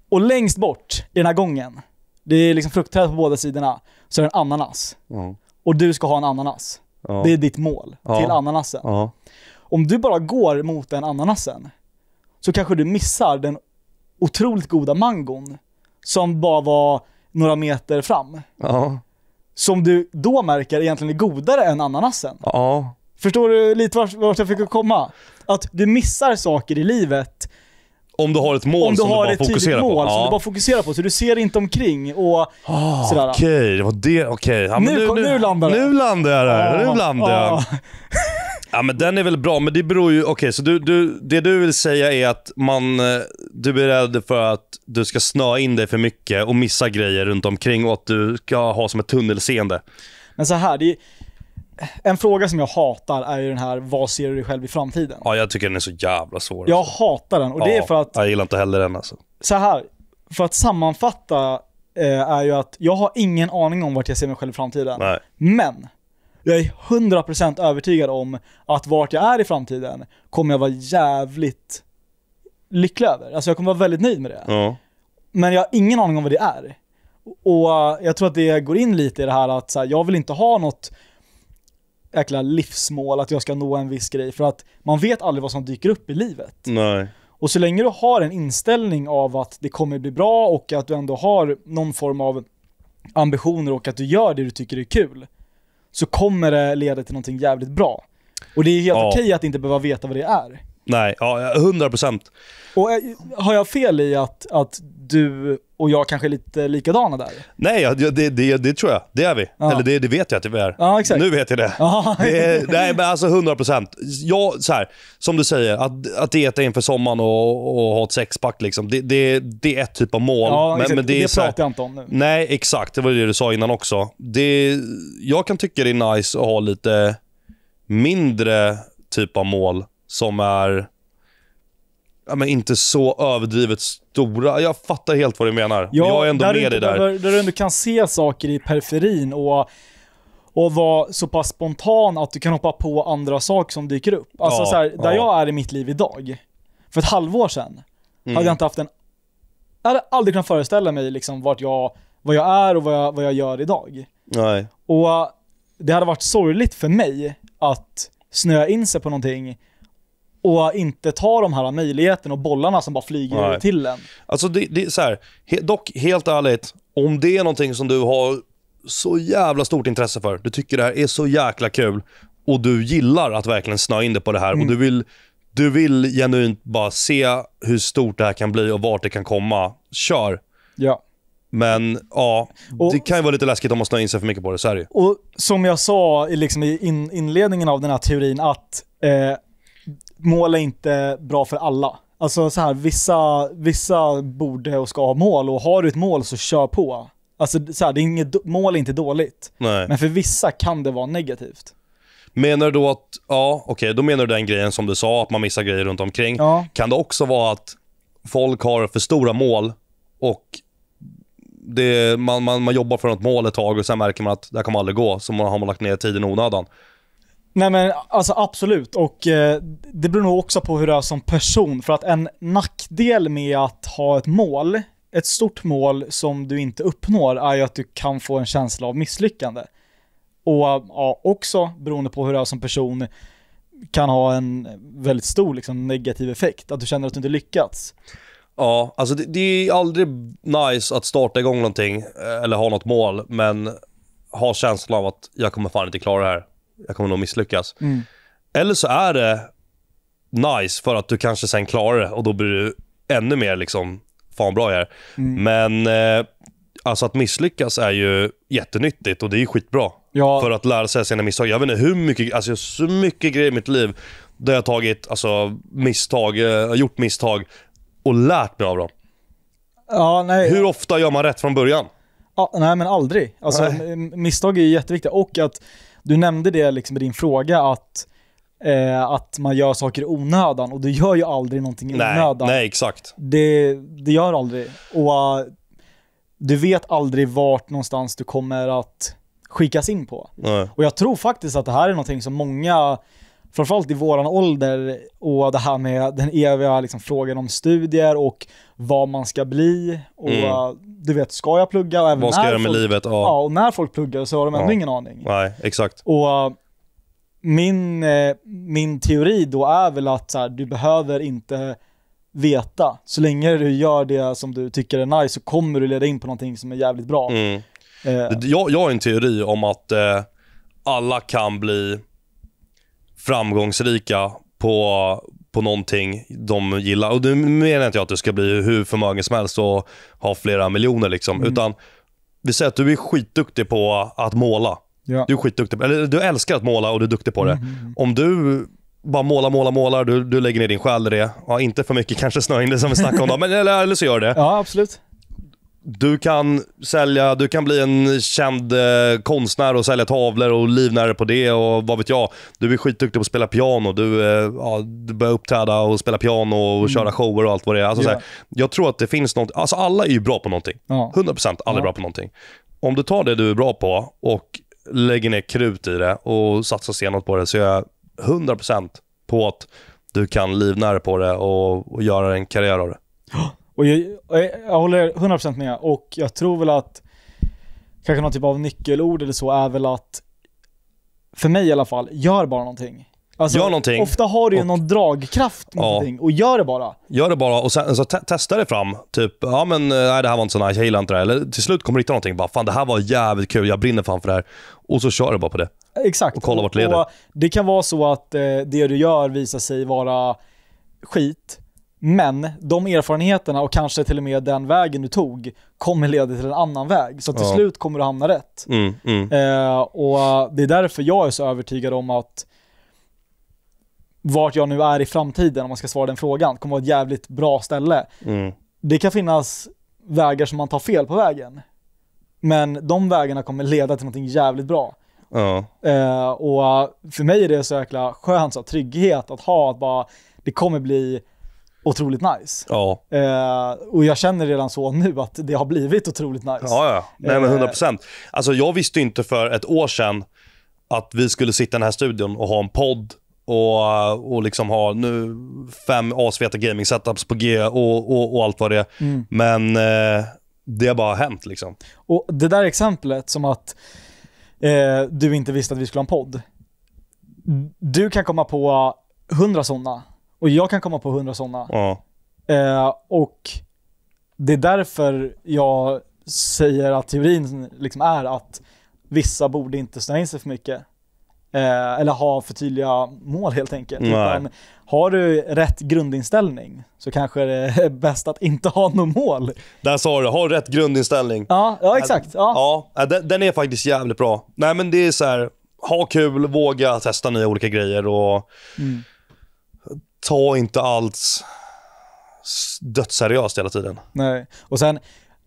Och längst bort i den här gången, det är liksom fruktträd på båda sidorna, så är det en ananas. Mm och du ska ha en ananas. Ja. Det är ditt mål ja. till ananasen. Ja. Om du bara går mot den ananasen så kanske du missar den otroligt goda mangon som bara var några meter fram. Som du då märker egentligen är godare än ananasen. Förstår du lite vart, vart jag fick komma? Att du missar saker i livet om du har ett mål om du som har du bara ett fokuserar på. mål på. som du bara fokuserar på, så du ser inte omkring och ah, sådär. Okej, okay. det var det. Okej. Okay. Ja, nu, nu, nu, nu landar jag. Nu landar jag där. Ah, nu landar jag. Ah. Ja men den är väl bra, men det beror ju... Okej, okay, så du, du, det du vill säga är att man, eh, du är rädd för att du ska snöa in dig för mycket och missa grejer runt omkring och att du ska ha som ett tunnelseende. Men så här, det, en fråga som jag hatar är ju den här, vad ser du dig själv i framtiden? Ja, jag tycker den är så jävla svår. Jag hatar den och ja, det är för att... Jag gillar inte heller den alltså. Så här, för att sammanfatta eh, är ju att jag har ingen aning om vart jag ser mig själv i framtiden. Nej. Men, jag är 100% övertygad om att vart jag är i framtiden kommer jag vara jävligt lycklig över. Alltså jag kommer vara väldigt nöjd med det. Ja. Men jag har ingen aning om vad det är. Och jag tror att det går in lite i det här att så här, jag vill inte ha något jäkla livsmål att jag ska nå en viss grej för att man vet aldrig vad som dyker upp i livet. Nej. Och så länge du har en inställning av att det kommer bli bra och att du ändå har någon form av ambitioner och att du gör det du tycker är kul så kommer det leda till någonting jävligt bra. Och det är helt ja. okej att inte behöva veta vad det är. Nej, ja, 100 procent. Och eh, har jag fel i att, att du och jag kanske är lite likadana där? Nej, ja, det, det, det tror jag. Det är vi. Ja. Eller det, det, vet jag att vi är. Ja, exakt. Nu vet jag det. är, nej, men alltså 100 procent. Som du säger, att, att dieta inför sommaren och, och ha ett sexpack, liksom, det, det, det är ett typ av mål. Ja, men, men det, det pratar jag inte om nu. Nej, exakt. Det var det du sa innan också. Det, jag kan tycka det är nice att ha lite mindre typ av mål som är ja, men inte så överdrivet stora. Jag fattar helt vad du menar. Ja, jag är ändå med dig där. Där, du ändå kan se saker i periferin och och vara så pass spontan att du kan hoppa på andra saker som dyker upp. Alltså ja, så här, där ja. jag är i mitt liv idag, för ett halvår sedan, mm. hade jag inte haft en... Jag hade aldrig kunnat föreställa mig liksom vart jag, vad jag är och vad jag, vad jag gör idag. Nej. Och det hade varit sorgligt för mig att snöa in sig på någonting och inte ta de här möjligheterna och bollarna som bara flyger Nej. till en. Alltså det, det är så här, he, dock helt ärligt, om det är någonting som du har så jävla stort intresse för, du tycker det här är så jäkla kul och du gillar att verkligen snöa in dig på det här mm. och du vill, du vill genuint bara se hur stort det här kan bli och vart det kan komma. Kör! Ja. Men ja, och, det kan ju vara lite läskigt om man snöar in sig för mycket på det, så är det ju. Och som jag sa liksom i in, inledningen av den här teorin, att eh, mål är inte bra för alla. Alltså så här, vissa, vissa borde och ska ha mål och har du ett mål så kör på. Alltså så här, det är inget, mål är inte dåligt. Nej. Men för vissa kan det vara negativt. Menar du då att, ja okej, okay, då menar du den grejen som du sa, att man missar grejer runt omkring. Ja. Kan det också vara att folk har för stora mål och det, man, man, man jobbar för något mål ett tag och sen märker man att det här kommer aldrig gå, så man har man lagt ner tiden i onödan. Nej men alltså absolut och eh, det beror nog också på hur du är som person för att en nackdel med att ha ett mål, ett stort mål som du inte uppnår är ju att du kan få en känsla av misslyckande. Och ja, också beroende på hur du är som person kan ha en väldigt stor liksom, negativ effekt, att du känner att du inte lyckats. Ja, alltså det, det är aldrig nice att starta igång någonting eh, eller ha något mål men ha känslan av att jag kommer fan inte klara det här jag kommer nog misslyckas. Mm. Eller så är det nice för att du kanske sen klarar det och då blir du ännu mer liksom, fan bra jag är. Mm. Men eh, alltså att misslyckas är ju jättenyttigt och det är ju skitbra. Ja. För att lära sig sina misstag. Jag vet inte hur mycket, alltså så mycket grejer i mitt liv där jag tagit alltså, misstag, eh, gjort misstag och lärt mig av dem. Ja, nej. Hur ofta gör man rätt från början? Ja, nej men aldrig. Alltså, nej. Misstag är ju jätteviktiga och att du nämnde det liksom i din fråga att Eh, att man gör saker i onödan. Och du gör ju aldrig någonting i onödan. Nej, exakt. Det, det gör aldrig. Och uh, du vet aldrig vart någonstans du kommer att skickas in på. Nej. Och jag tror faktiskt att det här är någonting som många framförallt i våran ålder och det här med den eviga liksom, frågan om studier och vad man ska bli och mm. du vet, ska jag plugga? även vad ska jag göra med folk, livet? Ja. ja. och när folk pluggar så har de ändå ja. ingen aning. Nej, exakt. Och eh, min, eh, min teori då är väl att så här, du behöver inte veta. Så länge du gör det som du tycker är nice så kommer du leda in på någonting som är jävligt bra. Mm. Eh. Jag, jag har en teori om att eh, alla kan bli framgångsrika på, på någonting de gillar. Och nu menar inte jag att du ska bli hur förmögen som helst och ha flera miljoner. Liksom. Mm. Utan vi säger att du är skitduktig på att måla. Ja. Du är skitduktig. Eller du älskar att måla och du är duktig på det. Mm, mm, mm. Om du bara målar, målar, målar. Du, du lägger ner din själ i det. Ja, inte för mycket kanske snöa in det som vi snackade om. men, eller, eller så gör det. Ja, absolut du kan sälja, du kan bli en känd eh, konstnär och sälja tavlor och livnära på det och vad vet jag. Du är skitduktig på att spela piano. Du, eh, ja, du börjar uppträda och spela piano och mm. köra shower och allt vad det är. Alltså, ja. såhär, jag tror att det finns något, alltså alla är ju bra på någonting. Ja. 100% alla är bra på någonting. Om du tar det du är bra på och lägger ner krut i det och satsar senat på det så är jag 100% på att du kan livnära på det och, och göra en karriär av det. Och jag, jag håller 100% med och jag tror väl att kanske någon typ av nyckelord eller så är väl att för mig i alla fall, gör bara någonting. Alltså, gör någonting. Ofta har du ju och, någon dragkraft mot ja. någonting och gör det bara. Gör det bara och sen så te testa det fram. Typ, ja men eh, nej, det här var inte så nice, jag gillar inte det här. Eller till slut kommer du hitta någonting. Bara, fan det här var jävligt kul, jag brinner fan för det här. Och så kör du bara på det. Exakt. Och kolla vart det leder. Och det kan vara så att eh, det du gör visar sig vara skit. Men de erfarenheterna och kanske till och med den vägen du tog kommer leda till en annan väg. Så till ja. slut kommer du hamna rätt. Mm, mm. Eh, och det är därför jag är så övertygad om att vart jag nu är i framtiden, om man ska svara den frågan, kommer vara ett jävligt bra ställe. Mm. Det kan finnas vägar som man tar fel på vägen. Men de vägarna kommer leda till någonting jävligt bra. Ja. Eh, och för mig är det så jäkla skönt, så trygghet att ha, att bara, det kommer bli otroligt nice. Ja. Eh, och jag känner redan så nu att det har blivit otroligt nice. Ja, ja. Nej, men 100 eh, procent. Alltså, jag visste inte för ett år sedan att vi skulle sitta i den här studion och ha en podd och, och liksom ha nu fem asfeta gaming-setups på G och, och, och, allt vad det är. Mm. Men eh, det har bara hänt. Liksom. Och Det där exemplet som att eh, du inte visste att vi skulle ha en podd. Du kan komma på hundra sådana och jag kan komma på hundra sådana. Ja. Eh, och det är därför jag säger att teorin liksom är att vissa borde inte snöa in sig för mycket. Eh, eller ha för tydliga mål helt enkelt. Utan, har du rätt grundinställning så kanske det är bäst att inte ha något mål. Där sa du, ha rätt grundinställning. Ja, ja exakt. Ja. ja den, den, är faktiskt jävligt bra. Nej men det är så här, ha kul, våga testa nya olika grejer och mm ta inte alls dödsseriöst hela tiden. Nej, och sen,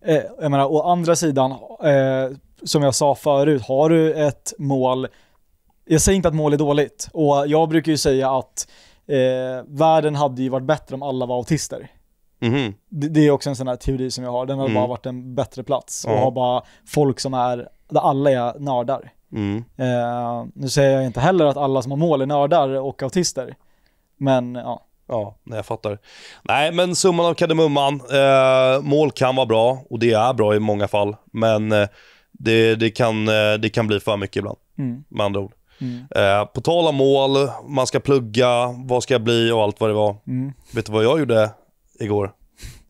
eh, jag menar, å andra sidan, eh, som jag sa förut, har du ett mål, jag säger inte att mål är dåligt, och jag brukar ju säga att eh, världen hade ju varit bättre om alla var autister. Mm. Det, det, är också en sån här teori som jag har, den har mm. bara varit en bättre plats och mm. har bara folk som är, där alla är nördar. Mm. Eh, nu säger jag inte heller att alla som har mål är nördar och autister. Men ja. Ja, nej, jag fattar. Nej, men summan av kardemumman. Eh, mål kan vara bra och det är bra i många fall. Men eh, det, det, kan, eh, det kan bli för mycket ibland, mm. med andra ord. Mm. Eh, på tal om mål, man ska plugga, vad ska jag bli och allt vad det var. Mm. Vet du vad jag gjorde igår?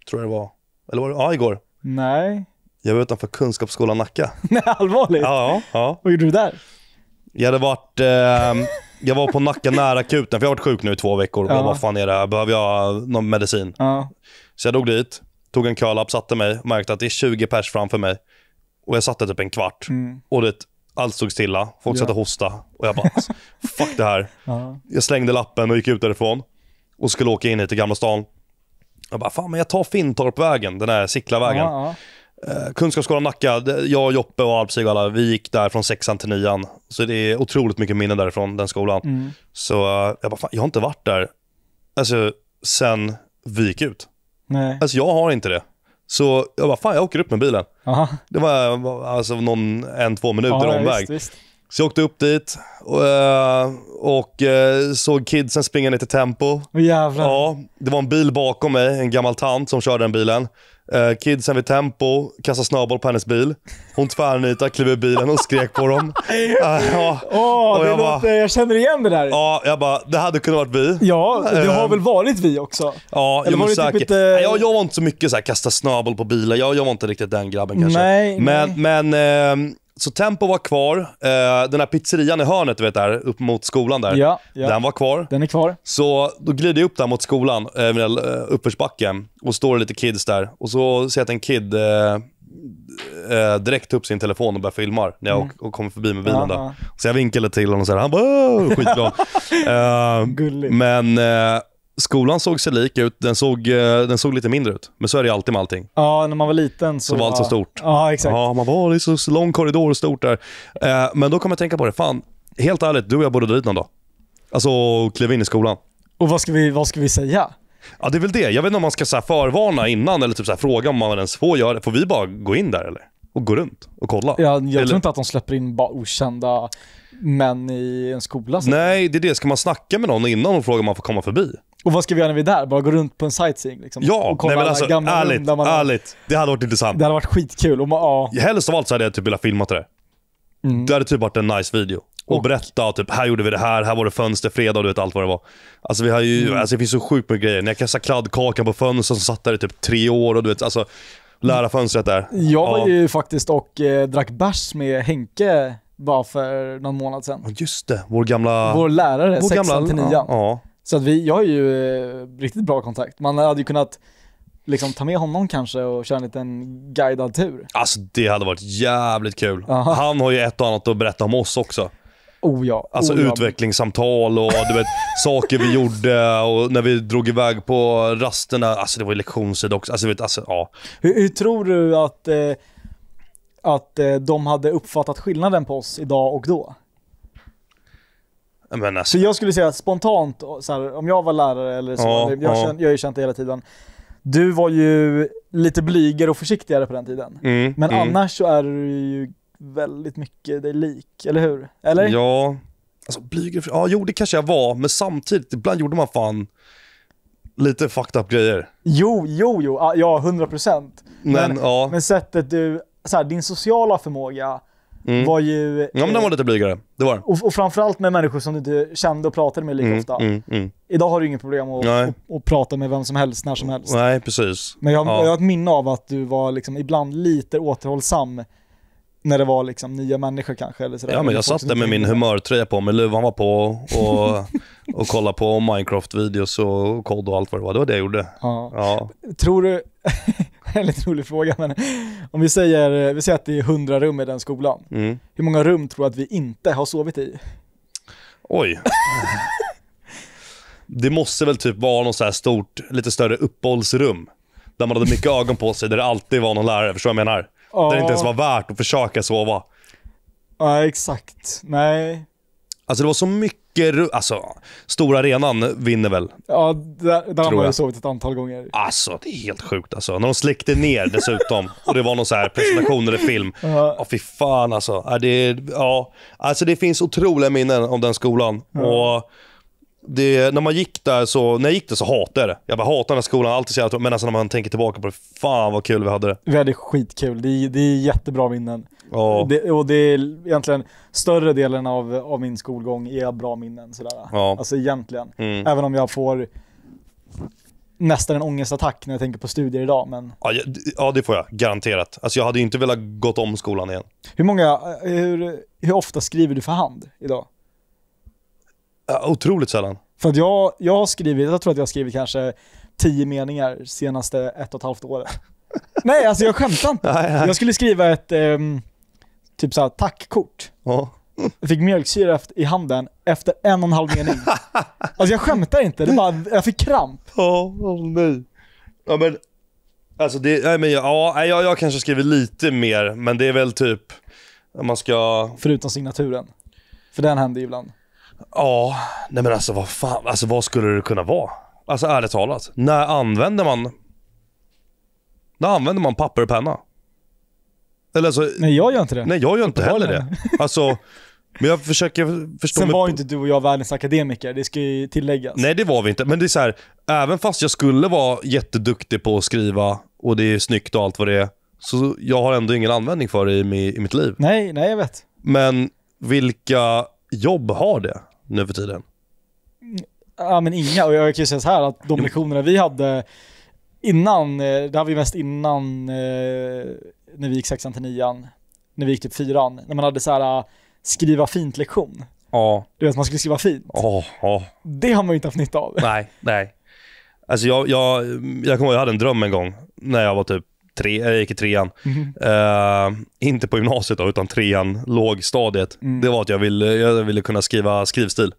Tror jag det var. Eller var det? Ja, igår. Nej. Jag var utanför Kunskapsskolan Nacka. Nej, allvarligt? Ja. ja. Vad gjorde du där? Jag hade varit... Ehm, jag var på Nacka nära akuten, för jag har varit sjuk nu i två veckor. Ja. Och vad fan är det här? Behöver jag någon medicin? Ja. Så jag drog dit, tog en curl-up, satte mig märkte att det är 20 pers framför mig. Och jag satt där typ en kvart. Mm. Och det, allt stod stilla. Folk ja. satt och hosta. Och jag bara, alltså, fuck det här. Ja. Jag slängde lappen och gick ut därifrån. Och skulle åka in hit till Gamla stan. Jag bara, fan men jag tar Fintorpvägen, den här Siklavägen. Ja, Eh, kunskapsskolan Nacka, jag, Joppe och Alpsig och alla, vi gick där från sexan till nian. Så det är otroligt mycket minnen därifrån, den skolan. Mm. Så eh, jag bara, fan, jag har inte varit där alltså, sen vi gick ut. Nej. Alltså jag har inte det. Så jag bara, fan jag åker upp med bilen. Aha. Det var alltså någon, en, två minuter ja, omväg. Visst, visst. Så jag åkte upp dit och, eh, och, såg kidsen springa ner till Tempo. Oh, Ja, det var en bil bakom mig, en gammal tant som körde den bilen. Uh, kidsen vid Tempo kastade snöboll på hennes bil. Hon tvärnitade, klev ur bilen och skrek på dem. Uh, ja. oh, jag, jag känner igen det där. Ja, jag bara, det hade kunnat varit vi. Ja, det har eh, väl varit vi också? Ja, Eller jo, typ säkert. Typ ett, jag, jag var inte så mycket så här, kasta snöboll på bilar. Jag, jag var inte riktigt den grabben kanske. Nej, men, nej. men ehm, så Tempo var kvar. Eh, den här pizzerian i hörnet, du vet där, upp mot skolan där. Ja, ja. Den var kvar. Den är kvar. Så då glider jag upp där mot skolan, eh, vid eh, uppförsbacken, och står lite kids där. Och så ser jag att en kid eh, eh, direkt upp sin telefon och börjar filma när jag mm. och, kommer förbi med bilen. Där. Så jag vinkade till honom och så här, han bara skitglad. eh, Gulligt. Men, eh, skolan såg sig lik ut, den såg, eh, den såg lite mindre ut. Men så är det ju alltid med allting. Ja, när man var liten så, så var allt så stort. Ja, exakt. Ja, man var i så lång korridor och stort där. Eh, men då kom jag att tänka på det. Fan, helt ärligt, du och jag borde dra dit någon dag. Alltså kliva in i skolan. Och vad ska vi, vad ska vi säga? Ja, det är väl det. Jag vet inte om man ska så förvarna innan eller typ så fråga om man ens får göra det. Får vi bara gå in där eller? Och gå runt och kolla? Ja, jag eller? tror inte att de släpper in bara okända men i en skola. Så. Nej, det är det. Ska man snacka med någon innan och fråga om man får komma förbi? Och vad ska vi göra när vi är där? Bara gå runt på en sightseeing liksom? Ja, och kolla nej, men alltså, gamla ärligt, där man ärligt. Det hade varit intressant. Det hade varit skitkul. Och man, ja. Helst av allt så hade jag typ velat filma det. Mm. Det hade typ varit en nice video. Och, och berätta, typ, här gjorde vi det här, här var det fönster, fredag, du vet allt vad det var. Alltså, vi har ju, mm. alltså det finns så sjukt mycket grejer. När jag kastade kladdkakan på fönstret så satt där i typ tre år och du vet, alltså lära fönstret där. Jag var ja. ju faktiskt och eh, drack bärs med Henke bara för någon månad sedan. Ja Just det, vår gamla... Vår lärare, vår sexan gamla, till nian. Ja, ja. Så att vi, jag har ju eh, riktigt bra kontakt. Man hade ju kunnat liksom ta med honom kanske och köra en liten guidad tur. Alltså det hade varit jävligt kul. Aha. Han har ju ett och annat att berätta om oss också. Oh ja. Alltså oh ja. utvecklingssamtal och du vet, saker vi gjorde och när vi drog iväg på rasterna. Alltså det var ju lektionstid också. Alltså, vet, alltså, ja. hur, hur tror du att eh, att eh, de hade uppfattat skillnaden på oss idag och då. Men alltså. Så jag skulle säga spontant, så här, om jag var lärare eller så, ja, jag, ja. Känt, jag har ju känt det hela tiden. Du var ju lite blygare och försiktigare på den tiden. Mm, men mm. annars så är du ju väldigt mycket dig lik, eller hur? Eller? Ja, alltså blygare, ja jo det kanske jag var, men samtidigt, ibland gjorde man fan lite fucked up grejer. Jo, jo, jo, ja 100%. Men, men, ja. men sättet du så här, din sociala förmåga mm. var ju... ja, men den var eh, lite blygare. Det var och, och framförallt med människor som du inte kände och pratade med lika mm, ofta. Mm, mm. Idag har du inget problem att, att, att, prata med vem som helst när som helst. Nej, precis. Men jag, ja. jag har ett minne av att du var liksom ibland lite återhållsam när det var liksom nya människor kanske eller sådär. Ja men jag satt där med min humörtröja på mig, luvan var på och, och kollade på Minecraft-videos och kod och allt vad det var. Det var det jag gjorde. Ja. ja. Tror du, En lite rolig fråga, men om vi säger, vi säger att det är 100 rum i den skolan. Mm. Hur många rum tror du att vi inte har sovit i? Oj. det måste väl typ vara något så här stort, lite större uppehållsrum. Där man hade mycket ögon på sig, där det alltid var någon lärare, förstår du vad jag menar? Ja. Där det inte ens var värt att försöka sova. Ja, exakt. Nej. Alltså det var så mycket mycket... Alltså, stora arenan vinner väl? Ja, där, där har man ju sovit ett antal gånger. Alltså, det är helt sjukt alltså. När de släckte ner dessutom och det var någon så här presentation eller film. Ja, uh -huh. oh, fy fan alltså. Ja, det, ja. Alltså det finns otroliga minnen om den skolan. Uh -huh. Och det, när man gick där så, när jag gick där så hatade jag det. Jag bara hatade den här skolan, alltid så jävla Men alltså när man tänker tillbaka på det, fan vad kul vi hade det. Vi hade skitkul, det, är, det är jättebra minnen. Ja. Det, och det är egentligen, större delen av, av min skolgång är bra minnen sådär. Ja. Alltså egentligen. Mm. Även om jag får nästan en ångestattack när jag tänker på studier idag. Men... Ja, ja, det får jag. Garanterat. Alltså, jag hade ju inte velat gått om skolan igen. Hur, många, eh, hur, hur ofta skriver du för hand idag? Otroligt sällan. För att jag, jag har skrivit, jag tror att jag har skrivit kanske tio meningar senaste ett och ett halvt året. nej, alltså jag skämtar inte. Jag skulle skriva ett um, typ såhär tackkort. Jag fick mjölksyra i handen efter en och en halv mening. alltså jag skämtar inte, det bara, jag fick kramp. Ja, oh, nej. Ja men, alltså det, nej men ja, jag, jag kanske skriver lite mer, men det är väl typ, man ska... Förutom signaturen. För den händer ju ibland. Ja, nej men alltså vad fan, alltså vad skulle det kunna vara? Alltså ärligt talat, när använder man... När använder man papper och penna? Eller alltså, nej jag gör inte det. Nej jag gör inte heller det. Alltså, men jag försöker förstå... Sen var ju inte du och jag världens akademiker, det ska ju tilläggas. Nej det var vi inte, men det är så här, även fast jag skulle vara jätteduktig på att skriva och det är snyggt och allt vad det är, så jag har ändå ingen användning för det i, i mitt liv. Nej, nej jag vet. Men vilka jobb har det nu för tiden? Ja, men inga. Och jag kan ju säga så här att de lektionerna vi hade innan, eh, det hade vi mest innan eh, när vi gick sexan till nian, när vi gick typ fyran, när man hade så här eh, skriva fint-lektion. Ja. Du vet, man skulle skriva fint. Ja, ja. Det har man ju inte haft nytta av. Nej, nej. Alltså jag, jag, jag kommer ihåg, jag hade en dröm en gång när jag var typ tre, jag gick i trean. Mm. Uh, inte på gymnasiet då, utan trean, lågstadiet. Mm. Det var att jag ville, jag ville kunna skriva skrivstil.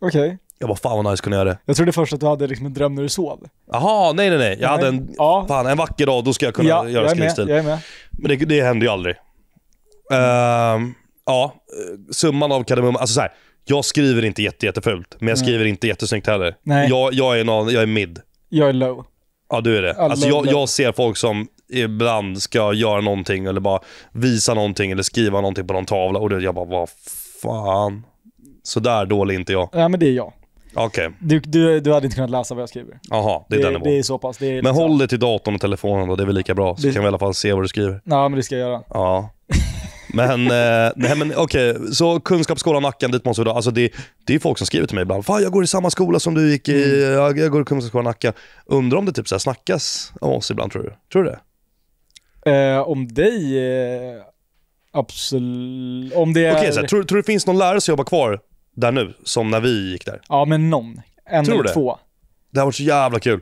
Okej. Okay. Jag bara, fan vad nice kunde göra det. Jag trodde först att du hade liksom en dröm när du sov. Jaha, nej nej nej. Jag nej. hade en, ja. fan en vacker dag, då ska jag kunna ja, göra jag skrivstil. Med, jag är med. Men det, det hände ju aldrig. Uh, ja, summan av kardemumman. alltså så här, Jag skriver inte jätte, jättefult, men jag skriver mm. inte jättesnyggt heller. Nej. Jag, jag, är någon, jag är mid. Jag är low. Ja, du är det. alltså, low, jag, low. jag ser folk som ibland ska göra någonting eller bara visa någonting eller skriva någonting på någon tavla och då jag bara, vad fan. Så där dålig är inte jag. Nej, men det är jag. Okej. Okay. Du, du, du hade inte kunnat läsa vad jag skriver. Jaha, det är det, den nivån. Det är så pass. Det är men liksom- håll dig till datorn och telefonen då, det är väl lika bra. Så det... kan vi i alla fall se vad du skriver. Ja, men det ska jag göra. Ja. Men, eh, nej, men okej, okay. så Kunskapsskolan Nackan, dit måste vi då. Alltså det, det är folk som skriver till mig ibland. Fan, jag går i samma skola som du gick i. Mm. Jag, jag går i Kunskapsskolan Nackan. Undrar om det typ så här snackas om oss ibland, tror du? Tror du det? Eh, om dig? Eh, absolut. Om det är... Okej, okay, tror, tror du det finns någon lärare som jobbar kvar där nu, som när vi gick där? Ja, men någon. En tror eller det? två. Det hade varit så jävla kul.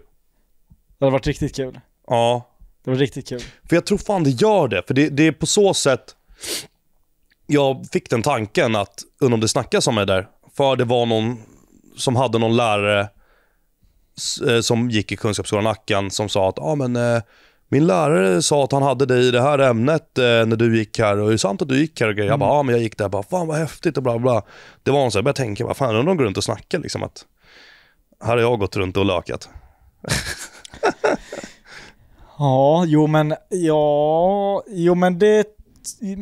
Det hade varit riktigt kul. Ja. Det var riktigt kul. För jag tror fan det gör det. För det, det är på så sätt jag fick den tanken att, undra om det snackas om mig där. För det var någon som hade någon lärare eh, som gick i Kunskapsskolan Nackan som sa att ah, men, eh, min lärare sa att han hade dig i det här ämnet eh, när du gick här och det är sant att du gick här och grejer? Jag mm. bara, ja men jag gick där bara, fan vad häftigt och bla bla. Det var en så jag började tänka, vad fan undrar om de går runt och snackar liksom att här har jag gått runt och lökat. ja, jo men, ja, jo men det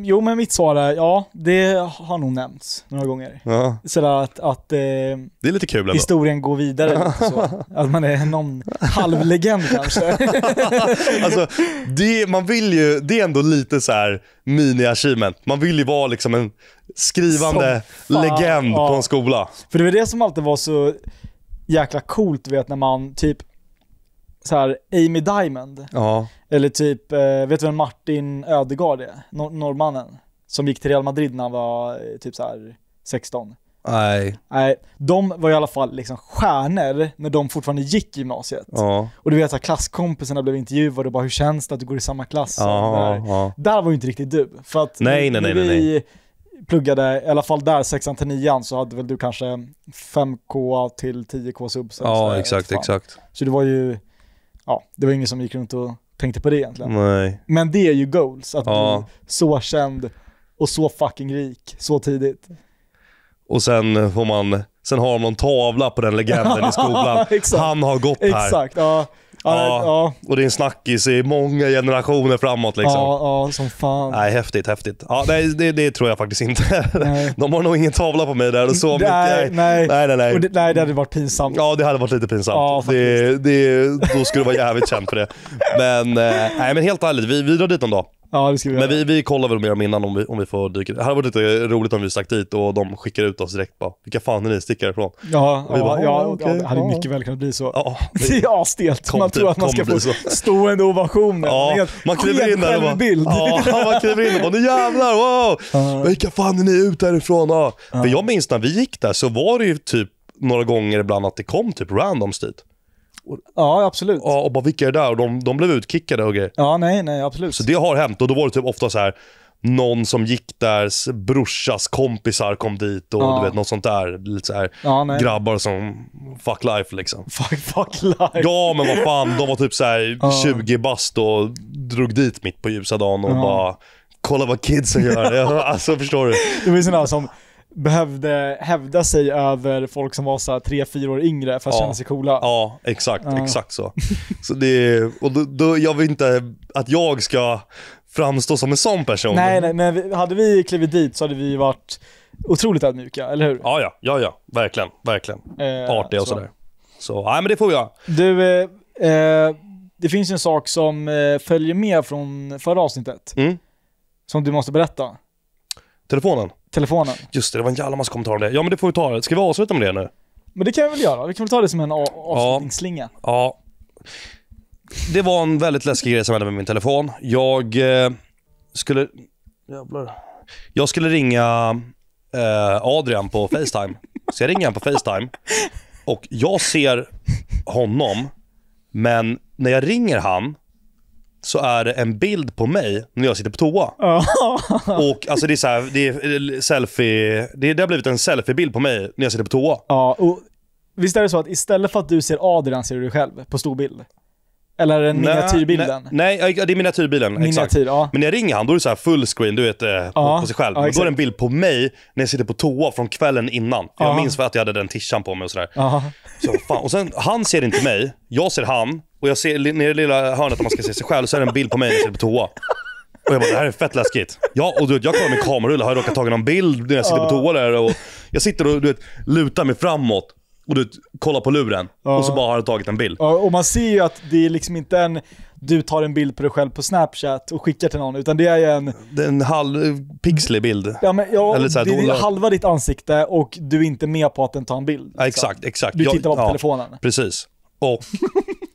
jo men mitt svar är ja, det har nog nämnts några gånger. Ja. Sådär att, att eh, det är lite kul historien går vidare lite så. Att man är någon halvlegend kanske. alltså, det, man vill ju, det är ändå lite så här mini-achievement. Man vill ju vara liksom en skrivande legend ja. på en skola. För det var det som alltid var så jäkla coolt vet när man typ så här, Amy Diamond. Ja. Eller typ, eh, vet du vem Martin Ödegard är? Nor norrmannen. Som gick till Real Madrid när han var eh, typ så här 16. Nej. Nej, de var i alla fall liksom stjärnor när de fortfarande gick gymnasiet. Ja. Och du vet att klasskompisarna blev intervjuade och bara hur känns det att du går i samma klass? Ja, där. Ja. där. var ju inte riktigt du. För att nej, nej, nej, nej, vi pluggade, i alla fall där, sexan till nian så hade väl du kanske 5K till 10K subs. Ja, exakt, exakt. Så det var ju, ja, det var ingen som gick runt och tänkte på det egentligen. Nej. Men det är ju goals, att Ja. bli så känd och så fucking rik så tidigt. Och sen får man, sen har man någon tavla på den legenden i skolan. Han har gått här. Exakt, ja. Ja, ja. Och det är en snackis i många generationer framåt liksom. Ja, ja som fan. Nej, häftigt, häftigt. Ja, nej, det, det tror jag faktiskt inte. Nej. De har nog ingen tavla på mig där så nej, mycket. Nej, nej, nej. Nej. Det, nej, det hade varit pinsamt. Ja, det hade varit lite pinsamt. Ja, det, det, då skulle du vara jävligt känd för det. Men, eh, nej, men helt ärligt, vi, vi drar dit någon dag. Ja, det skulle Men vi, vi kollar väl mer om innan om vi, om vi får dyka Det hade varit lite roligt om vi stack dit och de skickar ut oss direkt bara, vilka fan är ni, stick härifrån. Ja, vi ja, bara, ja, okay, ja, det hade mycket väl kunnat bli så. Ja, det, det är asstelt, man tror typ, att man ska få stående ovationer. Ja, man kliver in där och bara, bild. ja, man kliver in och bara, nu jävlar, wow! Uh. Vilka fan är ni ut härifrån? Ja. Uh. För jag minns när vi gick där så var det ju typ några gånger ibland att det kom typ randoms dit. Ja, absolut. Ja, och bara vilka är det där? Och de, de blev utkickade och grejer. Ja, nej, nej, absolut. Så det har hänt och då var det typ ofta så här någon som gick där, brorsas kompisar kom dit och ja. du vet något sånt där. Lite så här, ja, grabbar som fuck life liksom. Fuck, fuck life. Ja men vad fan, de var typ så här ja. 20 bast och drog dit mitt på ljusa dagen och bara kolla vad kidsen gör. alltså förstår du? Det var sådana som behövde hävda sig över folk som var så tre, fyra år yngre för att ja, känna sig coola. Ja, exakt. Ja. Exakt så. så det, och då, då, jag vill inte att jag ska framstå som en sån person. Nej, nej, men hade vi klivit dit så hade vi varit otroligt ödmjuka, eller hur? Ja, ja, ja, ja. verkligen, verkligen. Eh, Artiga och sådär. Så, nej men det får vi göra. Du, eh, eh det finns en sak som eh, följer med från förra avsnittet. Mm. Som du måste berätta. Telefonen? telefonen. Just det, det var en jävla massa kommentarer om det. Ja men det får vi ta. Ska vi avsluta med det nu? Men det kan vi väl göra? Vi kan väl ta det som en avslutningsslinga? Ja. ja. Det var en väldigt läskig grej som hände med min telefon. Jag eh, skulle... Jävlar. Jag skulle ringa eh, Adrian på Facetime. Så jag ringer honom på Facetime. Och jag ser honom, men när jag ringer han så är det en bild på mig när jag sitter på toa. och alltså det är så här, det är eh, selfie, det, det har blivit en selfiebild på mig när jag sitter på toa. Ja, och visst är det så att istället för att du ser Adrian ser du dig själv på storbild? Eller är det miniatyrbilden? Nej, nej, det är miniatyrbilden. Miniatyr, exakt. Ja. Men när jag ringer han då är det så här fullscreen, du vet, eh, ja, på, sig själv. Ja, då är det en bild på mig när jag sitter på toa från kvällen innan. Jag minns för att jag hade den tishan på mig och sådär. Så, fan. Och sen, han ser inte mig, jag ser han och jag ser nere i lilla hörnet där man ska se sig själv så är det en bild på mig när jag sitter på toa. Och jag bara, det här är fett läskigt. Ja, och du vet, jag kollar min kamerarulle, har jag råkat ta någon bild när jag sitter på toa där? Och jag sitter och du vet, lutar mig framåt och du kollar på luren. Ja. Och så bara har jag tagit en bild. Ja, och man ser ju att det är liksom inte en du tar en bild på dig själv på Snapchat och skickar till någon, utan det är ju en... Det är en halv pixlig bild. Ja, men, ja, Eller så här, det är halva ditt ansikte och du är inte med på att den tar en bild. Ja, liksom. exakt, exakt. Du tittar bara på ja, telefonen. Precis. Och,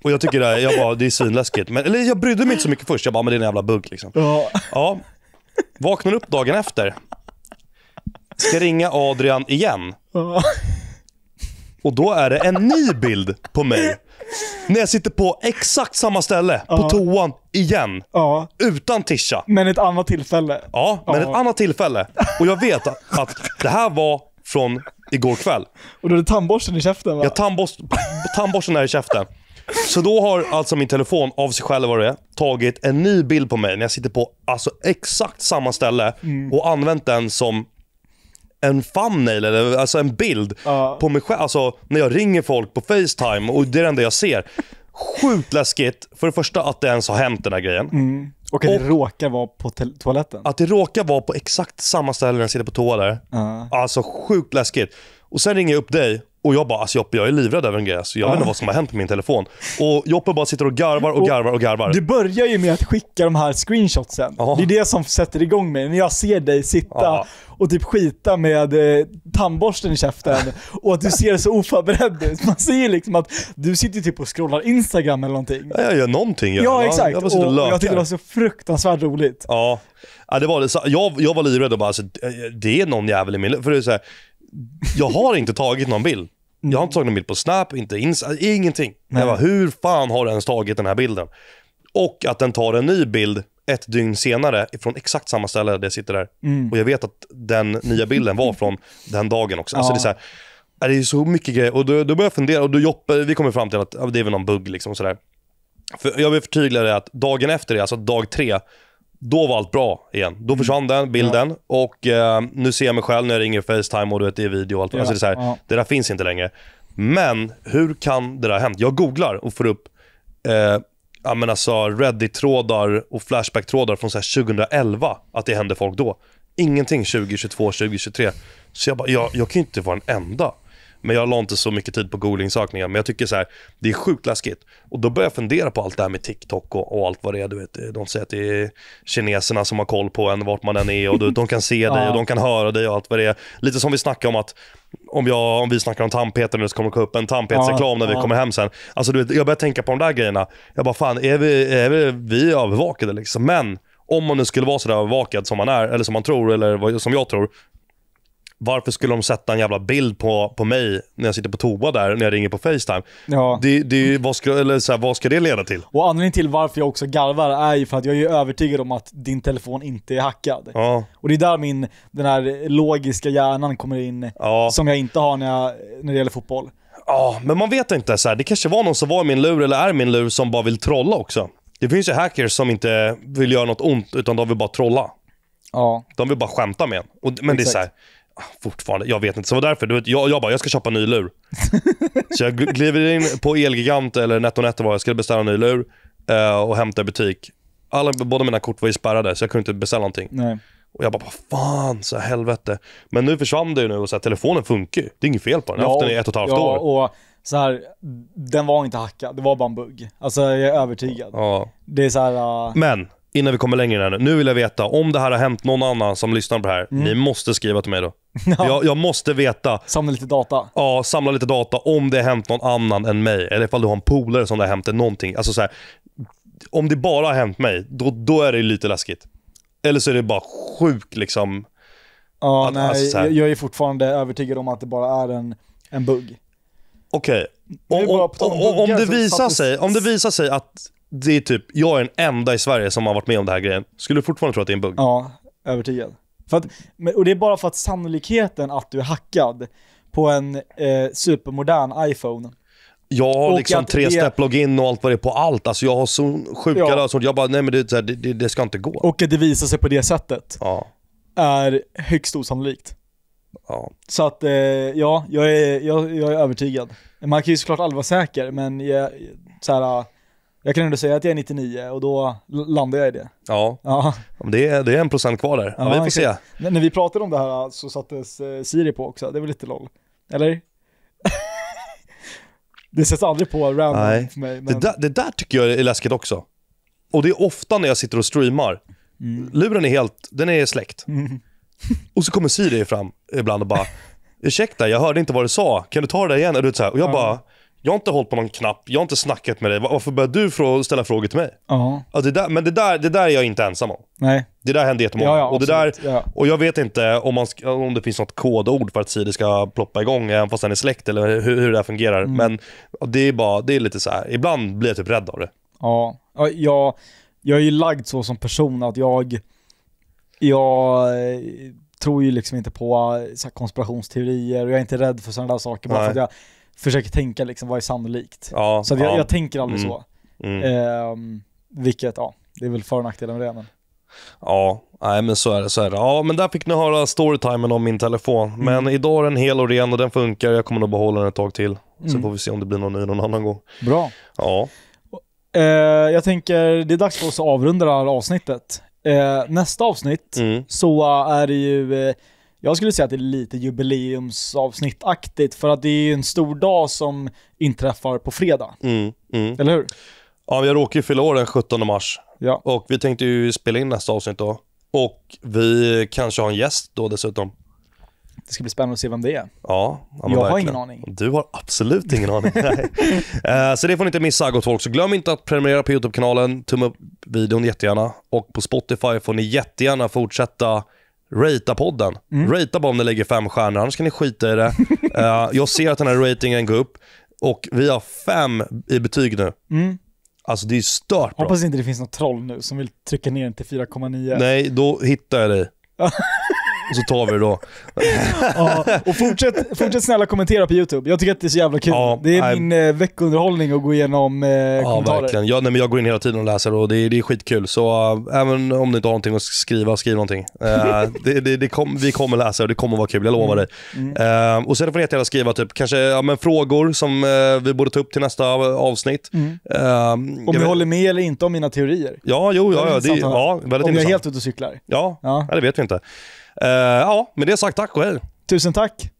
och jag tycker det, här, jag bara, det är svinläskigt. Men, eller jag brydde mig inte så mycket först, jag bara, men det är en jävla bugg liksom. Ja. ja. Vaknar upp dagen efter. Ska ringa Adrian igen. Ja. Och då är det en ny bild på mig när jag sitter på exakt samma ställe, på toan, igen. Utan tischa. Men ett annat tillfälle. Ja, men ett annat tillfälle. Och jag vet att, det här var från igår kväll. Och du hade tandborsten i käften va? Ja, tandborst, tandborsten är i käften. Så då har alltså min telefon, av sig själv vad det är, tagit en ny bild på mig när jag sitter på alltså exakt samma ställe mm. och använt den som en thumbnail, eller alltså en bild ja. på mig själv. Alltså när jag ringer folk på Facetime och det är det enda jag ser. Sjukt läskigt, för det första att det ens har hänt den här grejen. Mm. Och att och, det råkar vara på toaletten. Att det råkar vara på exakt samma ställe när jag sitter på toa där. Uh. Alltså sjukt läskigt. Och sen ringer jag upp dig och jag bara, alltså Joppe jag är livrädd över en grej gräs. Jag vet inte vad som har hänt med min telefon. Och Joppe bara sitter och garvar och, och garvar och garvar. Du börjar ju med att skicka de här screenshotsen. Ja. Det är det som sätter igång mig. När jag ser dig sitta ja. och typ skita med eh, tandborsten i käften och att du ser så oförberedd ut. Man ser ju liksom att du sitter typ och scrollar Instagram eller någonting. Ja, jag gör någonting. Jag. Ja, exakt. Jag, jag och, och jag tyckte det var så fruktansvärt roligt. Ja, ja det var det. Så jag, jag var livrädd och bara, alltså, det är någon jävel i min... För det är så här, jag har inte tagit någon bild. Mm. Jag har inte tagit någon bild på Snap, inte Insta, ingenting. Nej. Jag bara, hur fan har du ens tagit den här bilden? Och att den tar en ny bild ett dygn senare från exakt samma ställe där jag sitter där. Mm. Och jag vet att den nya bilden var från den dagen också. Ja. Alltså det är så här, är det är så mycket grejer. Och då, då börjar jag fundera och då Joppe, vi kommer fram till att det är väl någon bugg liksom. Och så För jag vill förtydliga det att dagen efter det, alltså dag tre, då var allt bra igen. Då mm. försvann den bilden ja. och eh, nu ser jag mig själv när jag ringer Facetime och du vet, det är video och allt. Ja. Alltså det, är här, ja. det där finns inte längre. Men hur kan det där ha hänt? Jag googlar och får upp eh, jag alltså, Reddit-trådar och Flashback-trådar från så 2011, att det hände folk då. Ingenting 2022, 2023. Så jag bara, jag, jag kan ju inte vara den enda. Men jag la inte så mycket tid på googlingsökningar. Men jag tycker så här, det är sjukt läskigt. Och då börjar jag fundera på allt det här med TikTok och, och allt vad det är. Du vet, de säger att det är kineserna som har koll på en, vart man än är. Och du, de kan se dig och de kan höra dig och allt vad det är. Lite som vi snackade om att om, jag, om vi snackar om tandpetare nu så kommer det komma upp en tandpetsreklam när vi kommer hem sen. Alltså, du vet, jag börjar tänka på de där grejerna. Jag bara, fan, är vi, är vi, vi är övervakade liksom? Men om man nu skulle vara sådär övervakad som man är, eller som man tror, eller som jag tror, varför skulle de sätta en jävla bild på, på mig när jag sitter på toa där, när jag ringer på Facetime? Ja. Det, det, vad, ska, eller så här, vad ska det leda till? Och anledningen till varför jag också garvar är ju för att jag är övertygad om att din telefon inte är hackad. Ja. Och det är där min, den här logiska hjärnan kommer in, ja. som jag inte har när, jag, när det gäller fotboll. Ja, men man vet inte. Så här, det kanske var någon som var i min lur, eller är min lur, som bara vill trolla också. Det finns ju hackers som inte vill göra något ont, utan de vill bara trolla. Ja. De vill bara skämta med en. Och, men Exakt. det är så här, fortfarande, jag vet inte. Så det var därför, du vet, jag, jag bara, jag ska köpa en ny lur. så jag kliver in på Elgigant eller NetOnNet var jag skulle beställa en ny lur eh, och hämta i butik. Alla, båda mina kort var ju spärrade så jag kunde inte beställa någonting. Nej. Och jag bara, vad fan så helvete. Men nu försvann det ju nu och så här, telefonen funkar ju. Det är inget fel på den. Jag har haft den i ett och ett halvt ja, år. Och så här, den var inte hackad, det var bara en bugg. Alltså jag är övertygad. Ja. Det är så här, uh... Men innan vi kommer längre här nu. Nu vill jag veta, om det här har hänt någon annan som lyssnar på det här, mm. ni måste skriva till mig då. jag, jag, måste veta. Samla lite data. Ja, samla lite data om det har hänt någon annan än mig. Eller ifall du har en polare som det har hänt någonting. Alltså så här, om det bara har hänt mig, då, då är det lite läskigt. Eller så är det bara sjukt liksom. Ja, att, nej, alltså jag är fortfarande övertygad om att det bara är en, en bugg. Okej, okay. om, om, om, om, om det visar sig att det är typ, jag är den enda i Sverige som har varit med om det här grejen. Skulle du fortfarande tro att det är en bugg? Ja, övertygad. För att, och det är bara för att sannolikheten att du är hackad på en eh, supermodern iPhone Jag har liksom tre det... step login och allt vad det är på allt. Alltså jag har så sjuka ja. lösenord. Jag bara, nej men det, här, det, det, ska inte gå. Och att det visar sig på det sättet ja. är högst osannolikt. Ja. Så att, eh, ja, jag är, jag, jag är övertygad. Man kan ju såklart aldrig vara säker, men jag, så här, jag kan ändå säga att jag är 99 och då landar jag i det. Ja, ja. Det, är, det är en procent kvar där. Ja, vi får se. N när vi pratade om det här äh, så sattes äh, Siri på också, det var lite LOL. Eller? det sätts aldrig på random Nej. för mig. Men... Det, där, det där tycker jag är läskigt också. Och det är ofta när jag sitter och streamar. Mm. Luren är helt, den är släckt. Mm. Och så kommer Siri fram ibland och bara, ursäkta jag hörde inte vad du sa, kan du ta det där igen? Och, och jag bara, jag har inte hållit på någon knapp, jag har inte snackat med dig. Varför börjar du frå ställa frågor till mig? Ja. Alltså det där, men det där, det där är jag inte ensam om. Nej. Det där händer jättemånga. Ja, ja, och, det där, ja. och jag vet inte om, man, om det finns något kodord för att Siri ska ploppa igång, även fast den är släkt eller hur, hur det där fungerar. Mm. Men det är, bara, det är lite så här. ibland blir jag typ rädd av det. Ja, jag, jag är ju lagd så som person att jag, jag eh, tror ju liksom inte på eh, så konspirationsteorier och jag är inte rädd för sådana där saker. Bara för att jag, försöker tänka liksom, vad är sannolikt? Ja, så jag, ja. jag, tänker aldrig mm. så. Mm. Eh, vilket, ja, det är väl för och nackdelar med det. Men... Ja, nej men så är det. Så är det. Ja, men där fick ni höra storytimen om min telefon. Mm. Men idag är den hel och ren och den funkar. Jag kommer nog behålla den ett tag till. Mm. Så får vi se om det blir någon ny någon annan gång. Bra. Ja. Eh, jag tänker, det är dags för oss att avrunda det här avsnittet. Eh, nästa avsnitt mm. så är det ju eh, jag skulle säga att det är lite jubileumsavsnittaktigt för att det är ju en stor dag som inträffar på fredag. Mm, mm. Eller hur? Ja, jag råkar ju fylla år den 17 mars. Ja. Och vi tänkte ju spela in nästa avsnitt då. Och vi kanske har en gäst då dessutom. Det ska bli spännande att se vem det är. Ja, jag verkligen. har ingen aning. Du har absolut ingen aning. uh, så det får ni inte missa gott folk. Så glöm inte att prenumerera på YouTube-kanalen, tumma upp videon jättegärna. Och på Spotify får ni jättegärna fortsätta Rata podden. Mm. Ratea bara om ni lägger fem stjärnor, annars kan ni skita i det. uh, jag ser att den här ratingen går upp och vi har fem i betyg nu. Mm. Alltså det är stört bra. Hoppas inte det finns något troll nu som vill trycka ner den till 4,9. Nej, då hittar jag dig. Och så tar vi det då. ja, och fortsätt, fortsätt snälla kommentera på YouTube. Jag tycker att det är så jävla kul. Ja, det är I... min eh, veckounderhållning att gå igenom eh, ja, kommentarer. Verkligen. Jag, nej, jag går in hela tiden och läser och det, det är skitkul. Så äh, även om du inte har någonting att skriva, skriv någonting. Eh, det, det, det kom, vi kommer läsa och det kommer vara kul, jag lovar mm. dig. Mm. Mm. och sen får ni jättegärna skriva typ, kanske ja, men frågor som eh, vi borde ta upp till nästa avsnitt. Mm. Eh, om du håller med eller inte om mina teorier. Ja, jo, ja, det, ja, det, ja väldigt om intressant. Om jag är helt ute och cyklar. Ja, ja. Nej, det vet vi inte. Eh, ja, med det sagt tack och hej. Tusen tack.